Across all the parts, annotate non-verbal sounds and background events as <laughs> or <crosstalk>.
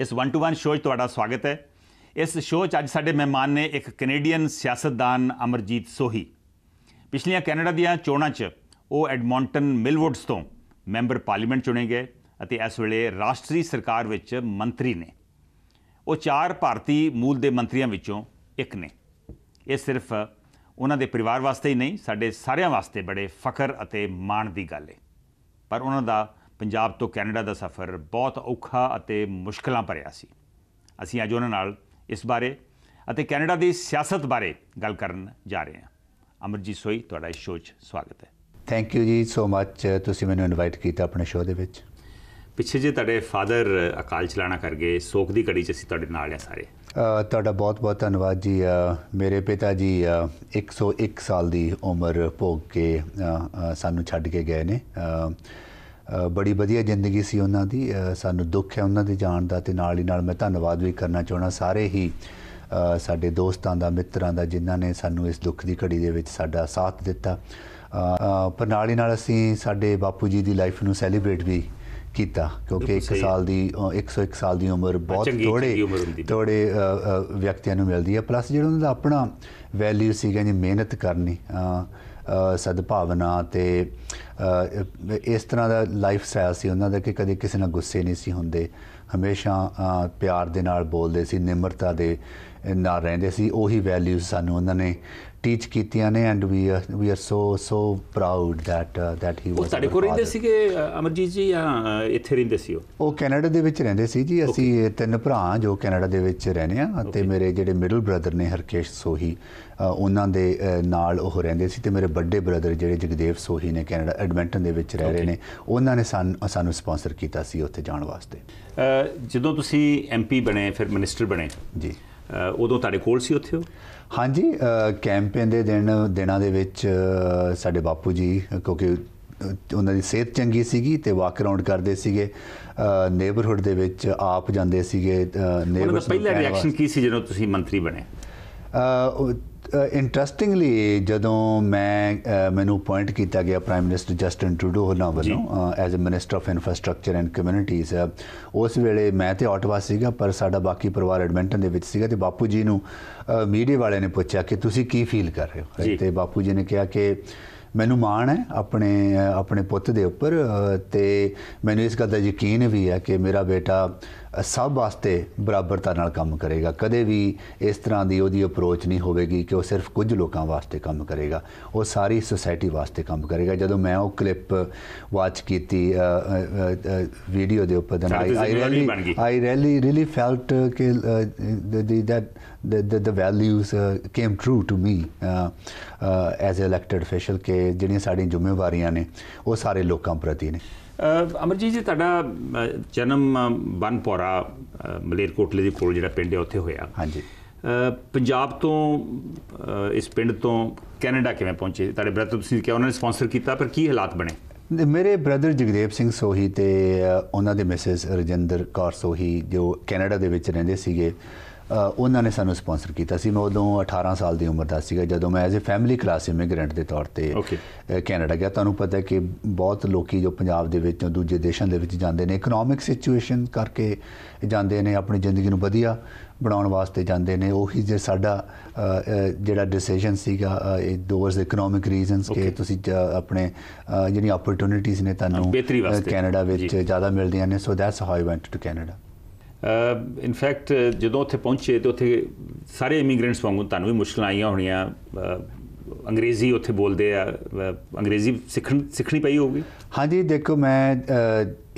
ਇਸ 1 to 1 show 'ਚ ਤੁਹਾਡਾ ਸਵਾਗਤ ਹੈ ਇਸ ਸ਼ੋਅ 'ਚ ਅੱਜ ਸਾਡੇ ਮਹਿਮਾਨ ਨੇ ਇੱਕ ਕੈਨੇਡੀਅਨ ਸਿਆਸਤਦਾਨ ਅਮਰਜੀਤ ਸੋਹੀ ਪਿਛਲੀਆਂ ਕੈਨੇਡਾ ਦੀਆਂ ਚੋਣਾਂ 'ਚ ਉਹ ਐਡਮੌਂਟਨ ਮਿਲਵੁੱਡਸ ਤੋਂ ਮੈਂਬਰ ਪਾਰਲੀਮੈਂਟ ਚੁਣੇ ਗਏ ਅਤੇ ਇਸ ਵੇਲੇ ਰਾਸ਼ਟਰੀ ਸਰਕਾਰ ਵਿੱਚ ਮੰਤਰੀ ਨੇ ਉਹ ਚਾਰ ਭਾਰਤੀ ਮੂਲ ਦੇ ਮੰਤਰੀਆਂ ਵਿੱਚੋਂ ਇੱਕ ਨੇ ਇਹ ਸਿਰਫ ਉਹਨਾਂ ਦੇ ਪਰਿਵਾਰ ਵਾਸਤੇ ਹੀ ਨਹੀਂ ਸਾਡੇ ਸਾਰਿਆਂ ਵਾਸਤੇ ਬੜੇ ਫਖਰ ਅਤੇ ਮਾਣ ਦੀ ਗੱਲ ਹੈ ਪਰ ਉਹਨਾਂ ਦਾ ਪੰਜਾਬ ਤੋਂ ਕੈਨੇਡਾ ਦਾ ਸਫ਼ਰ ਬਹੁਤ ਔਖਾ ਅਤੇ ਮੁਸ਼ਕਲਾਂ ਭਰਿਆ ਸੀ ਅਸੀਂ ਅੱਜ ਉਹਨਾਂ ਨਾਲ ਇਸ ਬਾਰੇ ਅਤੇ ਕੈਨੇਡਾ ਦੀ ਸਿਆਸਤ ਬਾਰੇ ਗੱਲ ਕਰਨ ਜਾ ਰਹੇ ਹਾਂ ਅਮਰਜੀਤ ਸੋਈ ਤੁਹਾਡਾ ਇਸ ਸ਼ੋਅ 'ਚ ਸਵਾਗਤ ਹੈ ਥੈਂਕ ਯੂ ਜੀ ਸੋ ਮੱਚ ਤੁਸੀਂ ਮੈਨੂੰ ਇਨਵਾਈਟ ਕੀਤਾ ਆਪਣੇ ਸ਼ੋਅ ਦੇ ਵਿੱਚ ਪਿੱਛੇ ਜੇ ਤੁਹਾਡੇ ਫਾਦਰ ਅਕਾਲ ਚਲਾਣਾ ਕਰ ਗਏ ਸੋਖ ਦੀ ਕੜੀ 'ਚ ਅਸੀਂ ਤੁਹਾਡੇ ਨਾਲ ਆ ਸਾਰੇ ਤੁਹਾਡਾ ਬਹੁਤ-ਬਹੁਤ ਧੰਨਵਾਦ ਜੀ ਮੇਰੇ ਪਿਤਾ ਜੀ 101 ਸਾਲ ਦੀ ਉਮਰ ਭੋਗ ਕੇ ਸਾਨੂੰ ਛੱਡ ਕੇ ਗਏ ਨੇ ਬੜੀ ਵਧੀਆ ਜ਼ਿੰਦਗੀ ਸੀ ਉਹਨਾਂ ਦੀ ਸਾਨੂੰ ਦੁੱਖ ਹੈ ਉਹਨਾਂ ਦੇ ਜਾਣ ਦਾ ਤੇ ਨਾਲ ਹੀ ਨਾਲ ਮੈਂ ਧੰਨਵਾਦ ਵੀ ਕਰਨਾ ਚਾਹਣਾ ਸਾਰੇ ਹੀ ਸਾਡੇ ਦੋਸਤਾਂ ਦਾ ਮਿੱਤਰਾਂ ਦਾ ਜਿਨ੍ਹਾਂ ਨੇ ਸਾਨੂੰ ਇਸ ਦੁੱਖ ਦੀ ਘੜੀ ਦੇ ਵਿੱਚ ਸਾਡਾ ਸਾਥ ਦਿੱਤਾ ਪਰ ਨਾਲ ਹੀ ਨਾਲ ਅਸੀਂ ਸਾਡੇ ਬਾਪੂ ਜੀ ਦੀ ਲਾਈਫ ਨੂੰ ਸੈਲੀਬ੍ਰੇਟ ਵੀ ਕੀਤਾ ਕਿਉਂਕਿ 1 ਸਾਲ ਦੀ 101 ਸਾਲ ਦੀ ਉਮਰ ਬਹੁਤ ਥੋੜੇ ਥੋੜੇ ਵਿਅਕਤੀਆਂ ਨੂੰ ਮਿਲਦੀ ਹੈ ਪਲੱਸ ਜਿਹੜਾ ਉਹਨਾਂ ਦਾ ਆਪਣਾ ਵੈਲਿਊ ਸੀਗਾ ਜੀ ਮਿਹਨਤ ਕਰਨੀ ਸਦਭਾਵਨਾ ਤੇ ਇਸ ਤਰ੍ਹਾਂ ਦਾ ਲਾਈਫ ਸਟਾਈਲ ਸੀ ਉਹਨਾਂ ਦਾ ਕਿ ਕਦੇ ਕਿਸੇ ਨਾਲ ਗੁੱਸੇ ਨਹੀਂ ਸੀ ਹੁੰਦੇ ਹਮੇਸ਼ਾ ਪਿਆਰ ਦੇ ਨਾਲ ਬੋਲਦੇ ਸੀ ਨਿਮਰਤਾ ਦੇ ਨਾਲ ਰਹਿੰਦੇ ਸੀ ਉਹੀ ਵੈਲਿਊਜ਼ ਸਾਨੂੰ ਉਹਨਾਂ ਨੇ ਟੀਚ ਕੀਤੀਆਂ ਨੇ and we we are so so proud that that he was ਸਾਡੇ ਕੋਲ ਰਹਿੰਦੇ ਸੀਗੇ ਅਮਰਜੀਤ ਜੀ ਜਾਂ ਇੱਥੇ ਰਹਿੰਦੇ ਸੀ ਉਹ ਉਹ ਕੈਨੇਡਾ ਦੇ ਵਿੱਚ ਰਹਿੰਦੇ ਸੀ ਜੀ ਅਸੀਂ ਤਿੰਨ ਭਰਾ ਜੋ ਕੈਨੇਡਾ ਦੇ ਵਿੱਚ ਰਹਿੰਦੇ ਆ ਅਤੇ ਮੇਰੇ ਜਿਹੜੇ ਮਿਡਲ ਬ੍ਰਦਰ ਨੇ ਹਰਕੇਸ਼ ਸੋਹੀ ਉਹਨਾਂ ਦੇ ਨਾਲ ਉਹ ਰਹਿੰਦੇ ਸੀ ਤੇ ਮੇਰੇ ਵੱਡੇ ਬ੍ਰਦਰ ਜਿਹੜੇ ਜਗਦੇਵ ਸੋਹੀ ਨੇ ਕੈਨੇਡਾ ਐਡਮਿੰਟਨ ਦੇ ਵਿੱਚ ਰਹਿ ਰਹੇ ਨੇ ਉਹਨਾਂ ਨੇ ਸਾਨੂੰ ਸਪਾਂਸਰ ਕੀਤਾ ਸੀ ਉੱਥੇ ਜਾਣ ਵਾਸਤੇ ਜਦੋਂ ਤੁਸੀਂ ਐਮਪੀ ਬਣੇ ਫਿਰ ਮਿਨਿਸਟਰ ਬਣੇ ਜੀ ਉਦੋਂ ਤੁਹਾਡੇ ਕੋਲ ਸੀ ਉੱਥੇ ਹਾਂਜੀ ਕੈਂਪੇਨ ਦੇ ਦਿਨ ਦਿਨਾਂ ਦੇ ਵਿੱਚ ਸਾਡੇ ਬਾਪੂ ਜੀ ਕਿਉਂਕਿ ਉਹਨਾਂ ਦੀ ਸਿਹਤ ਚੰਗੀ ਸੀਗੀ ਤੇ ਵਾਕ ਅਰਾਊਂਡ ਕਰਦੇ ਸੀਗੇ ਨੇਬਰਹੁੱਡ ਦੇ ਵਿੱਚ ਆਪ ਜਾਂਦੇ ਸੀਗੇ ਨੇਬਰਸ ਪਹਿਲਾ ਰਿਐਕਸ਼ਨ ਕੀ ਸੀ ਜਦੋਂ ਤੁਸੀਂ ਮੰਤਰੀ ਬਣੇ ਇੰਟਰਸਟਿੰਗਲੀ ਜਦੋਂ ਮੈਂ ਮੈਨੂੰ ਪੁਆਇੰਟ ਕੀਤਾ ਗਿਆ ਪ੍ਰਾਈਮ ਮਿਨਿਸਟਰ ਜਸਟਨ ਟਰੂਡੋ ਹੋਣਾ ਵੱਲੋਂ as a minister of infrastructure and communities ਉਸ ਵੇਲੇ ਮੈਂ ਤੇ ਆਟਵਾ ਸੀਗਾ ਪਰ ਸਾਡਾ ਬਾਕੀ ਪਰਿਵਾਰ ਐਡਮਿੰਟਨ ਦੇ ਵਿੱਚ ਸੀਗਾ ਤੇ ਬਾਪੂ ਜੀ ਨੂੰ ਮੀਡੀਆ ਵਾਲਿਆਂ ਨੇ ਪੁੱਛਿਆ ਕਿ ਤੁਸੀਂ ਕੀ ਫੀਲ ਕਰ ਰਹੇ ਹੋ ਤੇ ਬਾਪੂ ਜੀ ਨੇ ਕਿਹਾ ਕਿ ਮੈਨੂੰ ਮਾਣ ਹੈ ਆਪਣੇ ਆਪਣੇ ਪੁੱਤ ਦੇ ਉੱਪਰ ਤੇ ਮੈਨੂੰ ਇਸ ਗੱਲ ਦਾ ਯਕੀਨ ਵੀ ਹੈ ਕਿ ਮੇਰਾ ਬੇਟਾ ਸਭ ਵਾਸਤੇ ਬਰਾਬਰਤਾ ਨਾਲ ਕੰਮ ਕਰੇਗਾ ਕਦੇ ਵੀ ਇਸ ਤਰ੍ਹਾਂ ਦੀ ਉਹਦੀ ਅਪਰੋਚ ਨਹੀਂ ਹੋਵੇਗੀ ਕਿ ਉਹ ਸਿਰਫ ਕੁਝ ਲੋਕਾਂ ਵਾਸਤੇ ਕੰਮ ਕਰੇਗਾ ਉਹ ਸਾਰੀ ਸੋਸਾਇਟੀ ਵਾਸਤੇ ਕੰਮ ਕਰੇਗਾ ਜਦੋਂ ਮੈਂ ਉਹ ਕਲਿੱਪ ਵਾਚ ਕੀਤੀ ਵੀਡੀਓ ਦੇ ਉੱਪਰ then I really I really really felt ਕਿ ਦੀ that the the values uh, came true to me uh, uh, as elected official ਕਿ ਜਿਹੜੀਆਂ ਸਾਡੀਆਂ ਜ਼ਿੰਮੇਵਾਰੀਆਂ ਨੇ ਉਹ ਸਾਰੇ ਲੋਕਾਂ ਪ੍ਰਤੀ ਨੇ ਅਮਰਜੀਤ ਜੀ ਤੁਹਾਡਾ ਜਨਮ ਬਨਪੋਰਾ ਮਲੇਰਕੋਟਲੇ ਦੇ ਕੋਲ ਜਿਹੜਾ ਪਿੰਡ ਹੈ ਉੱਥੇ ਹੋਇਆ ਹਾਂਜੀ ਪੰਜਾਬ ਤੋਂ ਇਸ ਪਿੰਡ ਤੋਂ ਕੈਨੇਡਾ ਕਿਵੇਂ ਪਹੁੰਚੇ ਤੁਹਾਡੇ ਬ੍ਰਦਰ ਤੁਸੀਂ ਕਿਹਾ ਉਹਨਾਂ ਨੇ ਸਪਾਂਸਰ ਕੀਤਾ ਪਰ ਕੀ ਹਾਲਾਤ ਬਣੇ ਮੇਰੇ ਬ੍ਰਦਰ ਜਗਦੇਵ ਸਿੰਘ ਸੋਹੀ ਤੇ ਉਹਨਾਂ ਦੇ ਮਿਸਿਸ ਰਜਿੰਦਰ ਕੌਰ ਸੋਹੀ ਜੋ ਕੈਨੇਡਾ ਦੇ ਵਿੱਚ ਰਹਿੰਦੇ ਸੀਗੇ ਉਹਨਾਂ ਨੇ ਸਾਨੂੰ ਸਪான்ਸਰ ਕੀਤਾ ਸੀ ਮੈਂ ਉਦੋਂ 18 ਸਾਲ ਦੀ ਉਮਰ ਦਾ ਸੀਗਾ ਜਦੋਂ ਮੈਂ as a family class immigrant ਦੇ ਤੌਰ ਤੇ ਕੈਨੇਡਾ ਗਿਆ ਤੁਹਾਨੂੰ ਪਤਾ ਹੈ ਕਿ ਬਹੁਤ ਲੋਕੀ ਜੋ ਪੰਜਾਬ ਦੇ ਵਿੱਚੋਂ ਦੂਜੇ ਦੇਸ਼ਾਂ ਦੇ ਵਿੱਚ ਜਾਂਦੇ ਨੇ ਇਕਨੋਮਿਕ ਸਿਚੁਏਸ਼ਨ ਕਰਕੇ ਜਾਂਦੇ ਨੇ ਆਪਣੀ ਜ਼ਿੰਦਗੀ ਨੂੰ ਵਧੀਆ ਬਣਾਉਣ ਵਾਸਤੇ ਜਾਂਦੇ ਨੇ ਉਹੀ ਜੇ ਸਾਡਾ ਜਿਹੜਾ ਡਿਸੀਜਨ ਸੀਗਾ ਇਹ ਦੋਸ ਇਕਨੋਮਿਕ ਰੀਜ਼ਨਸ ਕਿ ਤੁਸੀਂ ਆਪਣੇ ਜਿਹੜੀ ਓਪਰਚ्युनिटीज ਨੇ ਤੁਹਾਨੂੰ ਕੈਨੇਡਾ ਵਿੱਚ ਜ਼ਿਆਦਾ ਮਿਲਦੀਆਂ ਨੇ so that's how I went to Canada in fact ਜਦੋਂ ਉੱਥੇ ਪਹੁੰਚੇ ਤੇ ਉੱਥੇ ਸਾਰੇ ਇਮੀਗ੍ਰੈਂਟਸ ਵਾਂਗੂ ਤੁਹਾਨੂੰ ਵੀ ਮੁਸ਼ਕਲਾਂ ਆਈਆਂ ਹੋਣੀਆਂ ਅੰਗਰੇਜ਼ੀ ਉੱਥੇ ਬੋਲਦੇ ਆ ਅੰਗਰੇਜ਼ੀ ਸਿੱਖਣ ਸਿੱਖਣੀ ਪਈ ਹੋਊਗੀ ਹਾਂਜੀ ਦੇਖੋ ਮੈਂ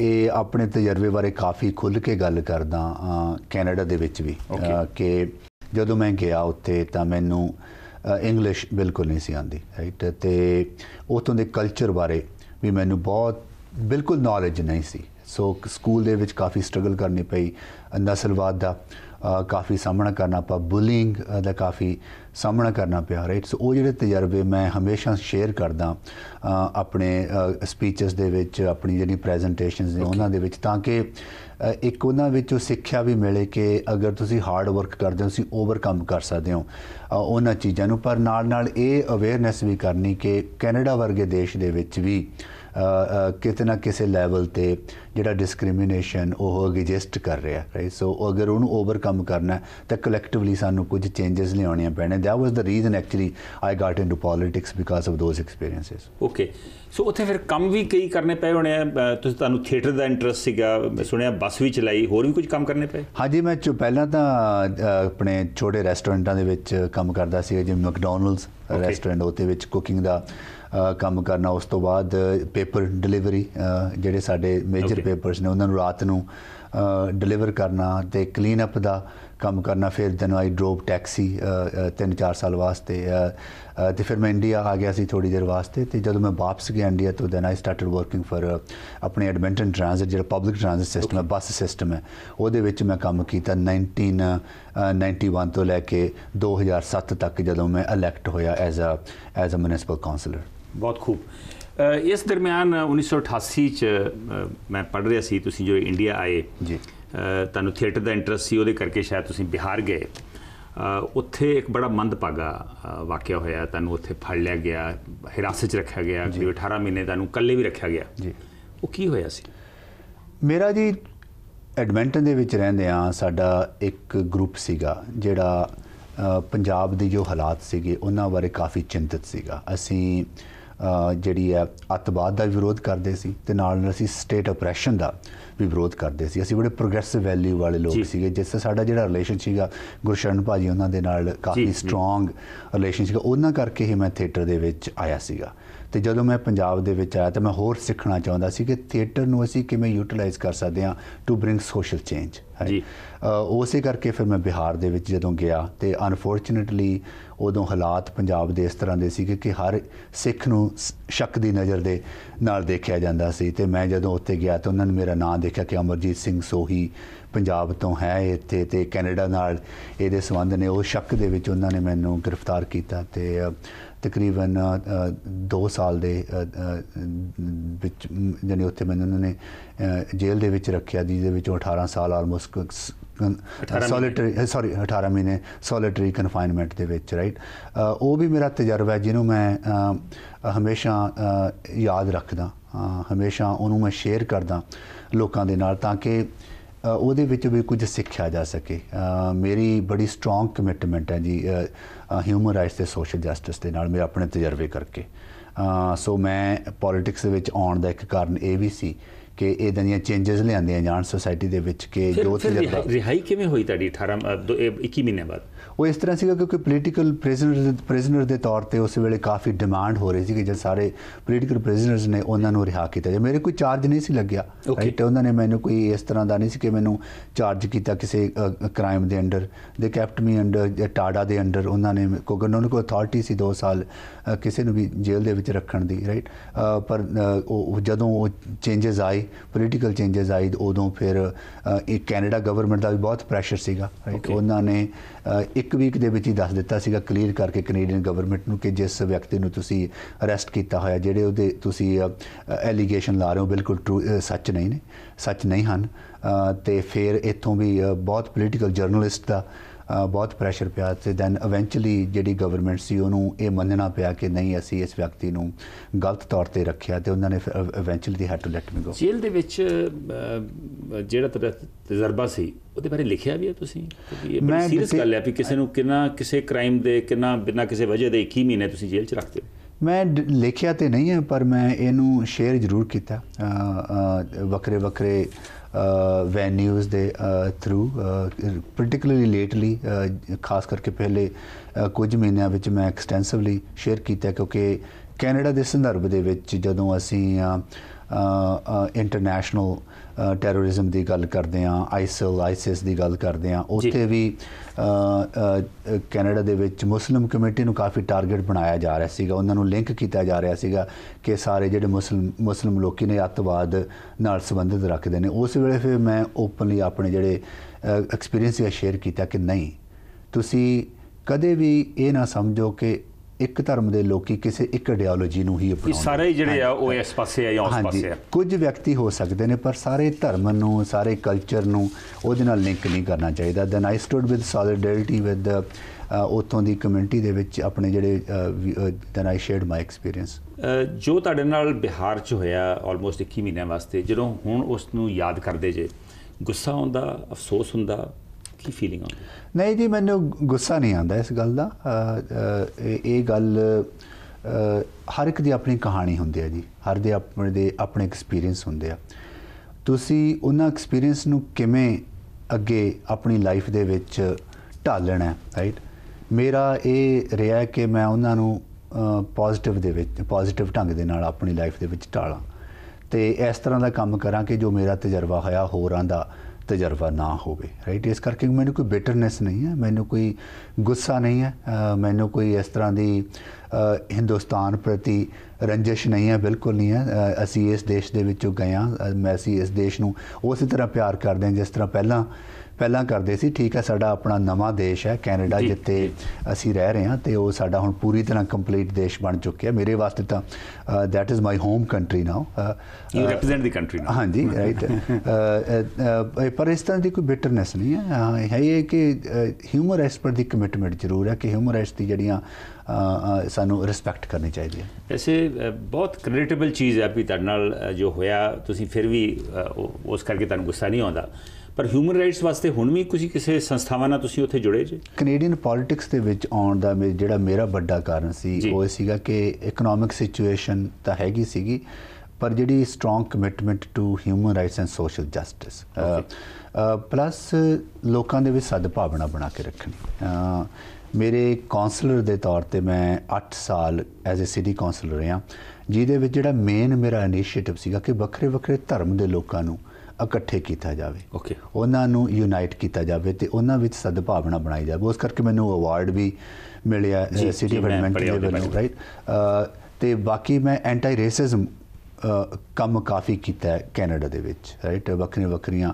ਇਹ ਆਪਣੇ ਤਜਰਬੇ ਬਾਰੇ ਕਾਫੀ ਖੁੱਲ ਕੇ ਗੱਲ ਕਰਦਾ ਕੈਨੇਡਾ ਦੇ ਵਿੱਚ ਵੀ ਕਿ ਜਦੋਂ ਮੈਂ ਗਿਆ ਉੱਥੇ ਤਾਂ ਮੈਨੂੰ ਇੰਗਲਿਸ਼ ਬਿਲਕੁਲ ਨਹੀਂ ਸੀ ਆਂਦੀ ਰਾਈਟ ਤੇ ਉਥੋਂ ਦੇ ਕਲਚਰ ਬਾਰੇ ਵੀ ਮੈਨੂੰ ਬਹੁਤ ਬਿਲਕੁਲ ਨੌਲੇਜ ਨਹੀਂ ਸੀ ਸੋ ਸਕੂਲ ਦੇ ਵਿੱਚ ਕਾਫੀ ਸਟਰਗਲ ਕਰਨੀ ਪਈ ਨਸਲਵਾਦ ਦਾ ਕਾਫੀ ਸਾਹਮਣਾ ਕਰਨਾ ਪਿਆ ਬੁਲਿੰਗ ਦਾ ਕਾਫੀ ਸਾਹਮਣਾ ਕਰਨਾ ਪਿਆ ਰਾਈਟ ਸੋ ਉਹ ਜਿਹੜੇ ਤਜਰਬੇ ਮੈਂ ਹਮੇਸ਼ਾ ਸ਼ੇਅਰ ਕਰਦਾ ਆਪਣੇ ਸਪੀਚਸ ਦੇ ਵਿੱਚ ਆਪਣੀ ਜਿਹੜੀ ਪ੍ਰੈਜੈਂਟੇਸ਼ਨਸ ਨੇ ਉਹਨਾਂ ਦੇ ਵਿੱਚ ਤਾਂ ਕਿ ਇੱਕ ਉਹਨਾਂ ਵਿੱਚੋਂ ਸਿੱਖਿਆ ਵੀ ਮਿਲੇ ਕਿ ਅਗਰ ਤੁਸੀਂ ਹਾਰਡ ਵਰਕ ਕਰਦੇ ਹੋ ਤੁਸੀਂ ਓਵਰਕਮ ਕਰ ਸਕਦੇ ਹੋ ਉਹਨਾਂ ਚੀਜ਼ਾਂ ਨੂੰ ਪਰ ਨਾਲ ਨਾਲ ਇਹ ਅਵੇਅਰਨੈਸ ਵੀ ਕਰਨੀ ਕਿ ਕੈਨੇਡਾ ਵਰਗੇ ਦੇਸ਼ ਦੇ ਵਿੱਚ ਵੀ ਕਿਤੇ ਨਾ ਕਿਸੇ ਲੈਵਲ ਤੇ ਜਿਹੜਾ ਡਿਸਕ੍ਰਿਮੀਨੇਸ਼ਨ ਉਹ ਐਗਜ਼ਿਸਟ ਕਰ ਰਿਹਾ ਰਾਈਟ ਸੋ ਅਗਰ ਉਹਨੂੰ ਓਵਰਕਮ ਕਰਨਾ ਤਾਂ ਕਲੈਕਟਿਵਲੀ ਸਾਨੂੰ ਕੁਝ ਚੇਂਜਸ ਲਿਆਉਣੀਆਂ ਪੈਣੇ that was the reason actually I got into politics because of those experiences okay so ਉੱਥੇ ਫਿਰ ਕੰਮ ਵੀ ਕਈ ਕਰਨੇ ਪਏ ਹੋਣੇ ਆ ਤੁਸੀਂ ਤੁਹਾਨੂੰ ਥੀਏਟਰ ਦਾ ਇੰਟਰਸਟ ਸੀਗਾ ਮੈਂ ਸੁਣਿਆ ਬੱਸ ਵੀ ਚਲਾਈ ਹੋਰ ਵੀ ਕੁਝ ਕੰਮ ਕਰਨੇ ਪਏ ਹਾਂਜੀ ਮੈਂ ਚੋ ਪਹਿਲਾਂ ਤਾਂ ਆਪਣੇ ਛੋਟੇ ਰੈਸਟੋਰੈਂਟਾਂ ਦੇ ਵਿੱਚ ਕੰਮ ਕਰਦਾ ਸੀ ਜਿਵੇਂ ਮੈਕਡੋਨਲਡਸ ਰੈਸਟੋਰੈਂਟ ਉਹਦੇ ਵਿੱਚ ਕੁਕਿੰਗ ਦਾ ਕੰਮ ਕਰਨਾ ਉਸ ਤੋਂ ਬਾਅਦ ਪੇਪਰ ਡਿਲੀਵਰੀ ਜਿਹੜੇ ਸਾਡੇ ਮੇਜਰ ਪੇਪਰਸ ਨੇ ਉਹਨਾਂ ਨੂੰ ਰਾਤ ਨੂੰ ਡਿਲੀਵਰ ਕਰਨਾ ਤੇ ਕਲੀਨ ਅਪ ਦਾ ਕੰਮ ਕਰਨਾ ਫਿਰ ਦਿਨ ਆਈ ਡ੍ਰੋਪ ਟੈਕਸੀ 3-4 ਸਾਲ ਵਾਸਤੇ ਤੇ ਫਿਰ ਮੈਂ ਇੰਡੀਆ ਆ ਗਿਆ ਸੀ ਥੋੜੀ ਦੇਰ ਵਾਸਤੇ ਤੇ ਜਦੋਂ ਮੈਂ ਵਾਪਸ ਗਿਆ ਇੰਡੀਆ ਤੋਂ then I started working for ਆਪਣੇ ਐਡਮਿੰਟਨ ਟ੍ਰਾਂਜ਼ਿਟ ਜਿਹੜਾ ਪਬਲਿਕ ਟ੍ਰਾਂਜ਼ਿਟ ਸਿਸਟਮ ਹੈ ਬੱਸ ਸਿਸਟਮ ਹੈ ਉਹਦੇ ਵਿੱਚ ਮੈਂ ਕੰਮ ਕੀਤਾ 1991 ਤੋਂ ਲੈ ਕੇ 2007 ਤੱਕ ਜਦੋਂ ਮੈਂ ਇਲੈਕਟ ਹੋਇਆ as a as a municipal councillor ਬਹੁਤ ਖੂਬ ਇਸ ਦਰਮਿਆਨ 1988 ਚ ਮੈਂ ਪੜ ਰਿਹਾ ਸੀ ਤੁਸੀਂ ਜੋ ਇੰਡੀਆ ਆਏ ਜੀ ਤੁਹਾਨੂੰ ਥੀਏਟਰ ਦਾ ਇੰਟਰਸਟ ਸੀ ਉਹਦੇ ਕਰਕੇ ਸ਼ਾਇਦ ਤੁਸੀਂ ਬਿਹਾਰ ਗਏ ਉੱਥੇ ਇੱਕ ਬੜਾ ਮੰਦਭਾਗਾ ਵਾਕਿਆ ਹੋਇਆ ਤੁਹਾਨੂੰ ਉੱਥੇ ਫੜ ਲਿਆ ਗਿਆ ਹਿਰਾਸਤ 'ਚ ਰੱਖਿਆ ਗਿਆ ਜੀ 18 ਮਹੀਨੇ ਤੁਹਾਨੂੰ ਇਕੱਲੇ ਵੀ ਰੱਖਿਆ ਗਿਆ ਜੀ ਉਹ ਕੀ ਹੋਇਆ ਸੀ ਮੇਰਾ ਜੀ ਐਡਵੈਂਟਨ ਦੇ ਵਿੱਚ ਰਹਿੰਦੇ ਆ ਸਾਡਾ ਇੱਕ ਗਰੁੱਪ ਸੀਗਾ ਜਿਹੜਾ ਪੰਜਾਬ ਦੇ ਜੋ ਹਾਲਾਤ ਸੀਗੇ ਉਹਨਾਂ ਬਾਰੇ ਕਾਫੀ ਚਿੰਤਤ ਸੀਗਾ ਅਸੀਂ ਜਿਹੜੀ ਆ ਅਤਵਾਦ ਦਾ ਵਿਰੋਧ ਕਰਦੇ ਸੀ ਤੇ ਨਾਲ ਨਾਲ ਅਸੀਂ ਸਟੇਟ ਆਪਰੇਸ਼ਨ ਦਾ ਵੀ ਵਿਰੋਧ ਕਰਦੇ ਸੀ ਅਸੀਂ ਬੜੇ ਪ੍ਰੋਗਰੈਸਿਵ ਵੈਲਿਊ ਵਾਲੇ ਲੋਕ ਸੀਗੇ ਜਿਸ ਤੇ ਸਾਡਾ ਜਿਹੜਾ ਰਿਲੇਸ਼ਨ ਸੀਗਾ ਗੁਰਸ਼ਰਨ ਭਾਜੀ ਉਹਨਾਂ ਦੇ ਨਾਲ ਕਾਫੀ ਸਟਰੋਂਗ ਰਿਲੇਸ਼ਨ ਸੀਗਾ ਉਹਨਾਂ ਕਰਕੇ ਹੀ ਮੈਂ ਥੀਏਟਰ ਦੇ ਵਿੱਚ ਆਇਆ ਸੀਗਾ ਤੇ ਜਦੋਂ ਮੈਂ ਪੰਜਾਬ ਦੇ ਵਿੱਚ ਆਇਆ ਤਾਂ ਮੈਂ ਹੋਰ ਸਿੱਖਣਾ ਚਾਹੁੰਦਾ ਸੀ ਕਿ ਥੀਏਟਰ ਨੂੰ ਅਸੀਂ ਕਿਵੇਂ ਯੂਟਿਲਾਈਜ਼ ਕਰ ਸਕਦੇ ਹਾਂ ਟੂ ਬ੍ਰਿੰਗ ਸੋਸ਼ਲ ਚੇਂਜ ਜੀ ਉਸੇ ਕਰਕੇ ਫਿਰ ਮੈਂ ਬਿਹਾਰ ਦੇ ਵਿੱਚ ਜਦੋਂ ਗਿਆ ਤੇ ਅਨਫੋਰਚੂਨੇਟਲੀ ਉਦੋਂ ਹਾਲਾਤ ਪੰਜਾਬ ਦੇ ਇਸ ਤਰ੍ਹਾਂ ਦੇ ਸੀ ਕਿ ਹਰ ਸਿੱਖ ਨੂੰ ਸ਼ੱਕ ਦੀ ਨਜ਼ਰ ਦੇ ਨਾਲ ਦੇਖਿਆ ਜਾਂਦਾ ਸੀ ਤੇ ਮੈਂ ਜਦੋਂ ਉੱਥੇ ਗਿਆ ਤਾਂ ਉਹਨਾਂ ਨੇ ਮੇਰਾ ਨਾਮ ਦੇਖਿਆ ਕਿ ਅਮਰਜੀਤ ਸਿੰਘ ਸੋਹੀ ਪੰਜਾਬ ਤੋਂ ਹੈ ਇੱਥੇ ਤੇ ਕੈਨੇਡਾ ਨਾਲ ਇਹਦੇ ਸੰਬੰਧ ਨੇ ਉਹ ਸ਼ੱਕ ਦੇ ਵਿੱਚ ਉਹਨਾਂ ਨੇ ਮੈਨੂੰ ਗ੍ਰਿਫਤਾਰ ਕੀਤਾ ਤੇ ਤਕਰੀਬਨ 2 ਸਾਲ ਦੇ ਵਿੱਚ ਜਾਨੀ ਉੱਥੇ ਮੈਨੂੰ ਉਹਨਾਂ ਨੇ ਜੇਲ੍ਹ ਦੇ ਵਿੱਚ ਰੱਖਿਆ ਦੇ ਵਿੱਚ 18 ਸਾਲ ਆਲਮੋਸਟ ਸੋਲਿਟਰੀ ਸੌਰੀ 18 ਮਹੀਨੇ ਸੋਲਿਟਰੀ ਕਨਫਾਈਨਮੈਂਟ ਦੇ ਵਿੱਚ ਰਾਈਟ ਉਹ ਵੀ ਮੇਰਾ ਤਜਰਬਾ ਹੈ ਜਿਹਨੂੰ ਮੈਂ ਹਮੇਸ਼ਾ ਯਾਦ ਰੱਖਦਾ ਹਮੇਸ਼ਾ ਉਹਨੂੰ ਮੈਂ ਸ਼ੇਅਰ ਕਰਦਾ ਲੋਕਾਂ ਦੇ ਨਾਲ ਤਾਂ ਕਿ ਉਹਦੇ ਵਿੱਚ ਵੀ ਕੁਝ ਸਿੱਖਿਆ ਜਾ ਸਕੇ ਮੇਰੀ ਬੜੀ ਸਟਰੋਂਗ ਕਮਿਟਮੈਂਟ ਹੈ ਜੀ ਹਿਊਮਨ ਰਾਈਟਸ ਤੇ ਸੋਸ਼ਲ ਜਸਟਿਸ ਦੇ ਨਾਲ ਮੇਰੇ ਆਪਣੇ ਤਜਰਬੇ ਕਰਕੇ ਸੋ ਮੈਂ ਪੋਲਿਟਿਕਸ ਦੇ ਵਿੱਚ ਆਉਣ ਦਾ ਇੱਕ ਕਾਰਨ ਇਹ ਵੀ ਸੀ ਕਿ ਇਦਾਂ ਦੀਆਂ ਚੇਂजेस ਲਿਆਂਦੀਆਂ ਜਾਣ ਸੋਸਾਇਟੀ ਦੇ ਵਿੱਚ ਕਿ ਜੋ ਤਜਰਬਾ ਰਿਹਾਈ ਕਿਵੇਂ ਹੋਈ ਤੁਹਾਡੀ 18 21 ਮਹੀਨੇ ਬਾਅਦ ਉਹ ਇਸ ਤਰ੍ਹਾਂ ਸੀਗਾ ਕਿਉਂਕਿ ਪੋਲੀਟੀਕਲ ਪ੍ਰਿਜ਼ਨਰ ਪ੍ਰਿਜ਼ਨਰ ਦੇ ਤੌਰ ਤੇ ਉਸ ਵੇਲੇ ਕਾਫੀ ਡਿਮਾਂਡ ਹੋ ਰਹੀ ਸੀ ਕਿ ਜੇ ਸਾਰੇ ਪੋਲੀਟੀਕਲ ਪ੍ਰਿਜ਼ਨਰਸ ਨੇ ਉਹਨਾਂ ਨੂੰ ਰਿਹਾ ਕੀਤਾ ਜਾਵੇ ਮੇਰੇ ਕੋਈ ਚਾਰਜ ਨਹੀਂ ਸੀ ਲੱਗਿਆ ਰਾਈਟ ਉਹਨਾਂ ਨੇ ਮੈਨੂੰ ਕੋਈ ਇਸ ਤਰ੍ਹਾਂ ਦਾ ਨਹੀਂ ਸੀ ਕਿ ਮੈਨੂੰ ਚਾਰਜ ਕੀਤਾ ਕਿਸੇ ਕ੍ਰਾਈਮ ਦੇ ਅੰਡਰ ਦੇ ਕੈਪਟ ਮੀ ਅੰਡਰ ਟਾਡਾ ਦੇ ਅੰਡਰ ਉਹਨਾਂ ਨੇ ਕਿਉਂਕਿ ਉਹਨਾਂ ਨੂੰ ਕੋਈ ਅਥਾਰਟੀ ਸੀ 2 ਸਾਲ ਕਿਸੇ ਨੂੰ ਵੀ ਜੇਲ੍ਹ ਦੇ ਵਿੱਚ ਰੱਖਣ ਦੀ ਰਾਈਟ ਪਰ ਉਹ ਜਦੋਂ ਉਹ ਚੇਂਜਸ ਆਏ ਪੋਲੀਟੀਕਲ ਚੇਂਜਸ ਆਏ ਉਦੋਂ ਫਿਰ ਇੱਕ ਕੈਨੇਡਾ ਗਵਰਨਮੈਂਟ ਦਾ ਵੀ ਬਹੁਤ ਪ੍ਰੈਸ਼ਰ ਸੀਗਾ ਰਾਈਟ ਉਹਨਾਂ ਨੇ ਇੱਕ ਵੀਕ ਦੇ ਵਿੱਚ ਹੀ ਦੱਸ ਦਿੱਤਾ ਸੀਗਾ ਕਲੀਅਰ ਕਰਕੇ ਕੈਨੇਡੀਅਨ ਗਵਰਨਮੈਂਟ ਨੂੰ ਕਿ ਜਿਸ ਵਿਅਕਤੀ ਨੂੰ ਤੁਸੀਂ ਅਰੈਸਟ ਕੀਤਾ ਹੋਇਆ ਜਿਹੜੇ ਉਹਦੇ ਤੁਸੀਂ ਐਲੀਗੇਸ਼ਨ ਲਾ ਰਹੇ ਹੋ ਬਿਲਕੁਲ ਟਰੂ ਸੱਚ ਨਹੀਂ ਨੇ ਸੱਚ ਨਹੀਂ ਹਨ ਤੇ ਫਿਰ ਇੱਥੋਂ ਵੀ ਬਹੁਤ ਪੋਲੀਟੀਕਲ ਜਰਨਲਿਸਟ ਦਾ ਬਹੁਤ ਪ੍ਰੈਸ਼ਰ ਪਿਆ ਤੇ ਦੈਨ ਇਵੈਂਚੁਅਲੀ ਜਿਹੜੀ ਗਵਰਨਮੈਂਟ ਸੀ ਉਹਨੂੰ ਇਹ ਮੰਨਣਾ ਪਿਆ ਕਿ ਨਹੀਂ ਅਸੀਂ ਇਸ ਵਿਅਕਤੀ ਨੂੰ ਗਲਤ ਤੌਰ ਤੇ ਰੱਖਿਆ ਤੇ ਉਹਨਾਂ ਨੇ eventually they had to let me go ਜੇਲ੍ਹ ਦੇ ਵਿੱਚ ਜਿਹੜਾ ਤਜਰਬਾ ਸੀ ਉਹਦੇ ਬਾਰੇ ਲਿਖਿਆ ਵੀ ਹੈ ਤੁਸੀਂ ਕਿਉਂਕਿ ਇਹ ਬੜੀ ਸੀਰੀਅਸ ਗੱਲ ਹੈ ਕਿ ਕਿਸੇ ਨੂੰ ਕਿੰਨਾ ਕਿਸੇ ਕ੍ਰਾਈਮ ਦੇ ਕਿੰਨਾ ਬਿਨਾਂ ਕਿਸੇ ਵਜ੍ਹਾ ਦੇ 21 ਮਹੀਨੇ ਤੁਸੀਂ ਜੇਲ੍ਹ 'ਚ ਰੱਖਦੇ ਹੋ ਮੈਂ ਲਿਖਿਆ ਤੇ ਨਹੀਂ ਹੈ ਪਰ ਮੈਂ ਇਹਨੂੰ ਸ਼ੇਅਰ ਜ਼ਰੂਰ ਕੀਤਾ ਵੱਖਰੇ ਵੱਖਰੇ वेन्यूज़ दे थ्रू ਪਾਰਟਿਕੂਲਰਲੀ ਲੇਟਲੀ ਖਾਸ ਕਰਕੇ ਪਹਿਲੇ ਕੁਝ ਮਹੀਨਿਆਂ ਵਿੱਚ ਮੈਂ ਐਕਸਟੈਂਸਿਵਲੀ ਸ਼ੇਅਰ ਕੀਤਾ ਕਿਉਂਕਿ ਕੈਨੇਡਾ ਦੇ ਸੰਦਰਭ ਦੇ ਵਿੱਚ ਜਦੋਂ ਅਸੀਂ ਇੰਟਰਨੈਸ਼ਨਲ ਟੈਰੋਰਿਜ਼ਮ ਦੀ ਗੱਲ ਕਰਦੇ ਆ ਆਈਸਲ ਆਈਸਿਸ ਦੀ ਗੱਲ ਕਰਦੇ ਆ ਉੱਥੇ ਵੀ ਕੈਨੇਡਾ ਦੇ ਵਿੱਚ ਮੁਸਲਮ ਕਮਿਊਨਿਟੀ ਨੂੰ ਕਾਫੀ ਟਾਰਗੇਟ ਬਣਾਇਆ ਜਾ ਰਿਹਾ ਸੀਗਾ ਉਹਨਾਂ ਨੂੰ ਲਿੰਕ ਕੀਤਾ ਜਾ ਰਿਹਾ ਸੀਗਾ ਕਿ ਸਾਰੇ ਜਿਹੜੇ ਮੁਸਲਮ ਮੁਸਲਮ ਲੋਕੀ ਨੇ ਅੱਤਵਾਦ ਨਾਲ ਸੰਬੰਧਿਤ ਰੱਖਦੇ ਨੇ ਉਸ ਵੇਲੇ ਫਿਰ ਮੈਂ ਓਪਨਲੀ ਆਪਣੇ ਜਿਹੜੇ ਐਕਸਪੀਰੀਅੰਸ ਸ਼ੇਅਰ ਕੀਤਾ ਕਿ ਨਹੀਂ ਤੁਸੀਂ ਕਦੇ ਵੀ ਇਹ ਨਾ ਸਮਝੋ ਕਿ ਇੱਕ ਧਰਮ ਦੇ ਲੋਕੀ ਕਿਸੇ ਇੱਕ ਆਈਡੀਓਲੋਜੀ ਨੂੰ ਹੀ ਅਪਣਾਉਂਦੇ ਸਾਰੇ ਜਿਹੜੇ ਆ ਉਹ ਇਸ ਪਾਸੇ ਆ ਜਾਂ ਉਸ ਪਾਸੇ ਆ ਕੁਝ ਵਿਅਕਤੀ ਹੋ ਸਕਦੇ ਨੇ ਪਰ ਸਾਰੇ ਧਰਮ ਨੂੰ ਸਾਰੇ ਕਲਚਰ ਨੂੰ ਉਹਦੇ ਨਾਲ ਲਿੰਕ ਨਹੀਂ ਕਰਨਾ ਚਾਹੀਦਾ then I stood with solidarity with ਉਥੋਂ ਦੀ ਕਮਿਊਨਿਟੀ ਦੇ ਵਿੱਚ ਆਪਣੇ ਜਿਹੜੇ then I shared my experience ਜੋ ਤੁਹਾਡੇ ਨਾਲ ਬਿਹਾਰ 'ਚ ਹੋਇਆ ਆਲਮੋਸਟ 21 ਮਹੀਨਿਆਂ ਵਾਸਤੇ ਜਦੋਂ ਹੁਣ ਉਸ ਨੂੰ ਯਾਦ ਕਰਦੇ ਜੇ ਗੁੱਸਾ ਹੁੰਦਾ ਅਫਸੋਸ ਹੁੰਦਾ ਕੀ ਫੀਲਿੰਗ ਆ ਨਹੀਂ ਜੀ ਮੈਨੂੰ ਗੁੱਸਾ ਨਹੀਂ ਆਉਂਦਾ ਇਸ ਗੱਲ ਦਾ ਇਹ ਗੱਲ ਹਰ ਇੱਕ ਦੀ ਆਪਣੀ ਕਹਾਣੀ ਹੁੰਦੀ ਹੈ ਜੀ ਹਰ ਦੇ ਆਪਣੇ ਦੇ ਆਪਣੇ ਐਕਸਪੀਰੀਅੰਸ ਹੁੰਦੇ ਆ ਤੁਸੀਂ ਉਹਨਾਂ ਐਕਸਪੀਰੀਅੰਸ ਨੂੰ ਕਿਵੇਂ ਅੱਗੇ ਆਪਣੀ ਲਾਈਫ ਦੇ ਵਿੱਚ ਢਾਲਣਾ ਹੈ ਰਾਈਟ ਮੇਰਾ ਇਹ ਰਿਹਾ ਕਿ ਮੈਂ ਉਹਨਾਂ ਨੂੰ ਪੋਜ਼ਿਟਿਵ ਦੇ ਵਿੱਚ ਪੋਜ਼ਿਟਿਵ ਢੰਗ ਦੇ ਨਾਲ ਆਪਣੀ ਲਾਈਫ ਦੇ ਵਿੱਚ ਢਾਲਾਂ ਤੇ ਇਸ ਤਰ੍ਹਾਂ ਦਾ ਕੰਮ ਕਰਾਂ ਕਿ ਜੋ ਮੇਰਾ ਤਜਰਬਾ ਹੋਇਆ ਹੋਰਾਂ ਦਾ ਤਜਰਬਾ ਨਾ ਹੋਵੇ ਰਾਈਟ ਇਸ ਕਰਕੇ ਮੈਨੂੰ ਕੋਈ ਬਿਟਰਨੈਸ ਨਹੀਂ ਹੈ ਮੈਨੂੰ ਕੋਈ ਗੁੱਸਾ ਨਹੀਂ ਹੈ ਮੈਨੂੰ ਕੋਈ ਇਸ ਤਰ੍ਹਾਂ ਦੀ ਹਿੰਦੁਸਤਾਨ ਪ੍ਰਤੀ ਰੰਜਿਸ਼ ਨਹੀਂ ਹੈ ਬਿਲਕੁਲ ਨਹੀਂ ਹੈ ਅਸੀਂ ਇਸ ਦੇਸ਼ ਦੇ ਵਿੱਚੋਂ ਗਏ ਆ ਮੈਂ ਅਸੀਂ ਇਸ ਦੇਸ਼ ਨੂੰ ਉਸੇ ਤਰ੍ਹਾਂ ਪਿਆਰ ਕਰਦੇ ਹਾਂ ਜਿਸ ਤਰ੍ਹਾਂ ਪਹਿਲਾਂ ਪਹਿਲਾਂ ਕਰਦੇ ਸੀ ਠੀਕ ਹੈ ਸਾਡਾ ਆਪਣਾ ਨਵਾਂ ਦੇਸ਼ ਹੈ ਕੈਨੇਡਾ ਜਿੱਤੇ ਅਸੀਂ ਰਹਿ ਰਹੇ ਹਾਂ ਤੇ ਉਹ ਸਾਡਾ ਹੁਣ ਪੂਰੀ ਤਰ੍ਹਾਂ ਕੰਪਲੀਟ ਦੇਸ਼ ਬਣ ਚੁੱਕਿਆ ਮੇਰੇ ਵਾਸਤੇ ਤਾਂ that is my home country now you represent the country now ਹਾਂਜੀ ਰਾਈਟ <laughs> ਪਰ ਇਸ ਤਰ੍ਹਾਂ ਦੀ ਕੋਈ ਬਿਟਰਨੈਸ ਨਹੀਂ ਹੈ ਹੈ ਇਹ ਕਿ ਹਿਊਮਰ ਰਾਈਟਸ ਪਰ ਦੀ ਕਮਿਟਮੈਂਟ ਜ਼ਰੂਰ ਹੈ ਕਿ ਹਿਊਮਰ ਰਾਈਟਸ ਦੀ ਜਿਹੜੀਆਂ ਸਾਨੂੰ ਰਿਸਪੈਕਟ ਕਰਨੀ ਚਾਹੀਦੀ ਹੈ ਐਸੇ ਬਹੁਤ ਕ੍ਰੈਡੀਟੇਬਲ ਚੀਜ਼ ਹੈ ਵੀ ਤੁਹਾਡੇ ਨਾਲ ਜੋ ਹੋਇਆ ਤੁਸੀਂ ਫਿਰ ਵੀ ਉਸ ਕਰਕੇ ਤੁਹਾਨੂੰ ਗੁੱਸਾ ਨਹੀਂ ਆਉਂਦਾ ਪਰ ਹਿਊਮਨ ਰਾਈਟਸ ਵਾਸਤੇ ਹੁਣ ਵੀ ਕੁਝ ਕਿਸੇ ਸੰਸਥਾਵਾਂ ਨਾਲ ਤੁਸੀਂ ਉੱਥੇ ਜੁੜੇ ਜੇ ਕੈਨੇਡੀਅਨ ਪੋਲਿਟਿਕਸ ਦੇ ਵਿੱਚ ਆਉਣ ਦਾ ਜਿਹੜਾ ਮੇਰਾ ਵੱਡਾ ਕਾਰਨ ਸੀ ਉਹ ਸੀਗਾ ਕਿ ਇਕਨੋਮਿਕ ਸਿਚੁਏਸ਼ਨ ਤਾਂ ਹੈਗੀ ਸੀਗੀ ਪਰ ਜਿਹੜੀ strong commitment to human rights and social justice plus ਲੋਕਾਂ ਦੇ ਵਿੱਚ ਸਦ ਭਾਵਨਾ ਬਣਾ ਕੇ ਰੱਖਣੀ ਮੇਰੇ ਕਾਉਂਸਲਰ ਦੇ ਤੌਰ ਤੇ ਮੈਂ 8 ਸਾਲ ਐਜ਼ ਅ ਸਿਟੀ ਕਾਉਂਸਲਰ ਰਿਹਾ ਜਿਹਦੇ ਵਿੱਚ ਜਿਹੜਾ ਮੇਨ ਮੇਰਾ ਇਨੀਸ਼ੀਏਟਿਵ ਸੀਗਾ ਕਿ ਵੱਖਰੇ ਵੱਖਰੇ ਧਰਮ ਦੇ ਲੋਕਾਂ ਨੂੰ ਇਕੱਠੇ ਕੀਤਾ ਜਾਵੇ ਓਕੇ ਉਹਨਾਂ ਨੂੰ ਯੂਨਾਈਟ ਕੀਤਾ ਜਾਵੇ ਤੇ ਉਹਨਾਂ ਵਿੱਚ ਸਦਭਾਵਨਾ ਬਣਾਈ ਜਾਵੇ ਉਸ ਕਰਕੇ ਮੈਨੂੰ ਅਵਾਰਡ ਵੀ ਮਿਲਿਆ ਸਿਟੀ ਡਿਵੈਲਪਮੈਂਟ ਦੇ ਵੱਲੋਂ ਰਾਈਟ ਤੇ ਬਾਕੀ ਮੈਂ ਐਂਟੀ ਰੇਸਿਜ਼ਮ ਕੰਮ ਕਾਫੀ ਕੀਤਾ ਹੈ ਕੈਨੇਡਾ ਦੇ ਵਿੱਚ ਰਾਈਟ ਵੱਖਰੀਆਂ ਵੱਖਰੀਆਂ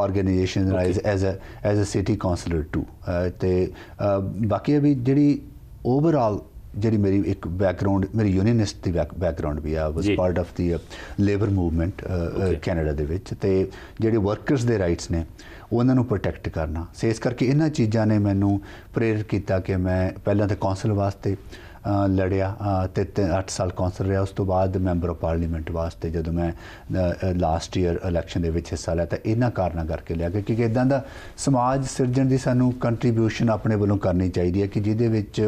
organisation rise as a as a city councillor too ਤੇ ਬਾਕੀ ਵੀ ਜਿਹੜੀ ਓਵਰਆਲ ਜਿਹੜੀ ਮੇਰੀ ਇੱਕ ਬੈਕਗ੍ਰਾਉਂਡ ਮੇਰੀ ਯੂਨੀਅਨਿਸਟ ਦੀ ਬੈਕਗ੍ਰਾਉਂਡ ਵੀ ਆ was part of the labour movement Canada ਦੇ ਵਿੱਚ ਤੇ ਜਿਹੜੇ ਵਰਕਰਸ ਦੇ ਰਾਈਟਸ ਨੇ ਉਹਨਾਂ ਨੂੰ ਪ੍ਰੋਟੈਕਟ ਕਰਨਾ ਸੇਸ ਕਰਕੇ ਇਹਨਾਂ ਚੀਜ਼ਾਂ ਨੇ ਮੈਨੂੰ ਪ੍ਰੇਰਿਤ ਕੀਤਾ ਕਿ ਮੈਂ ਪਹਿਲਾਂ ਤਾਂ ਕੌਂਸਲ ਵਾਸਤੇ ਲੜਿਆ ਤੇ 8 ਸਾਲ ਕੌਂਸਲ ਰਿਹਾ ਉਸ ਤੋਂ ਬਾਅਦ ਮੈਂਬਰ ਆਫ ਪਾਰਲੀਮੈਂਟ ਵਾਸਤੇ ਜਦੋਂ ਮੈਂ ਲਾਸਟ ਈਅਰ ਇਲੈਕਸ਼ਨ ਦੇ ਵਿੱਚ ਹਿੱਸਾ ਲਿਆ ਤਾਂ ਇਹਨਾਂ ਕਾਰਨਾਂ ਕਰਕੇ ਲਿਆ ਕਿ ਕਿ ਇਦਾਂ ਦਾ ਸਮਾਜ ਸਿਰਜਣ ਦੀ ਸਾਨੂੰ ਕੰਟਰੀਬਿਊਸ਼ਨ ਆਪਣੇ ਵੱਲੋਂ ਕਰਨੀ ਚਾਹੀਦੀ ਹੈ ਕਿ ਜਿਹਦੇ ਵਿੱਚ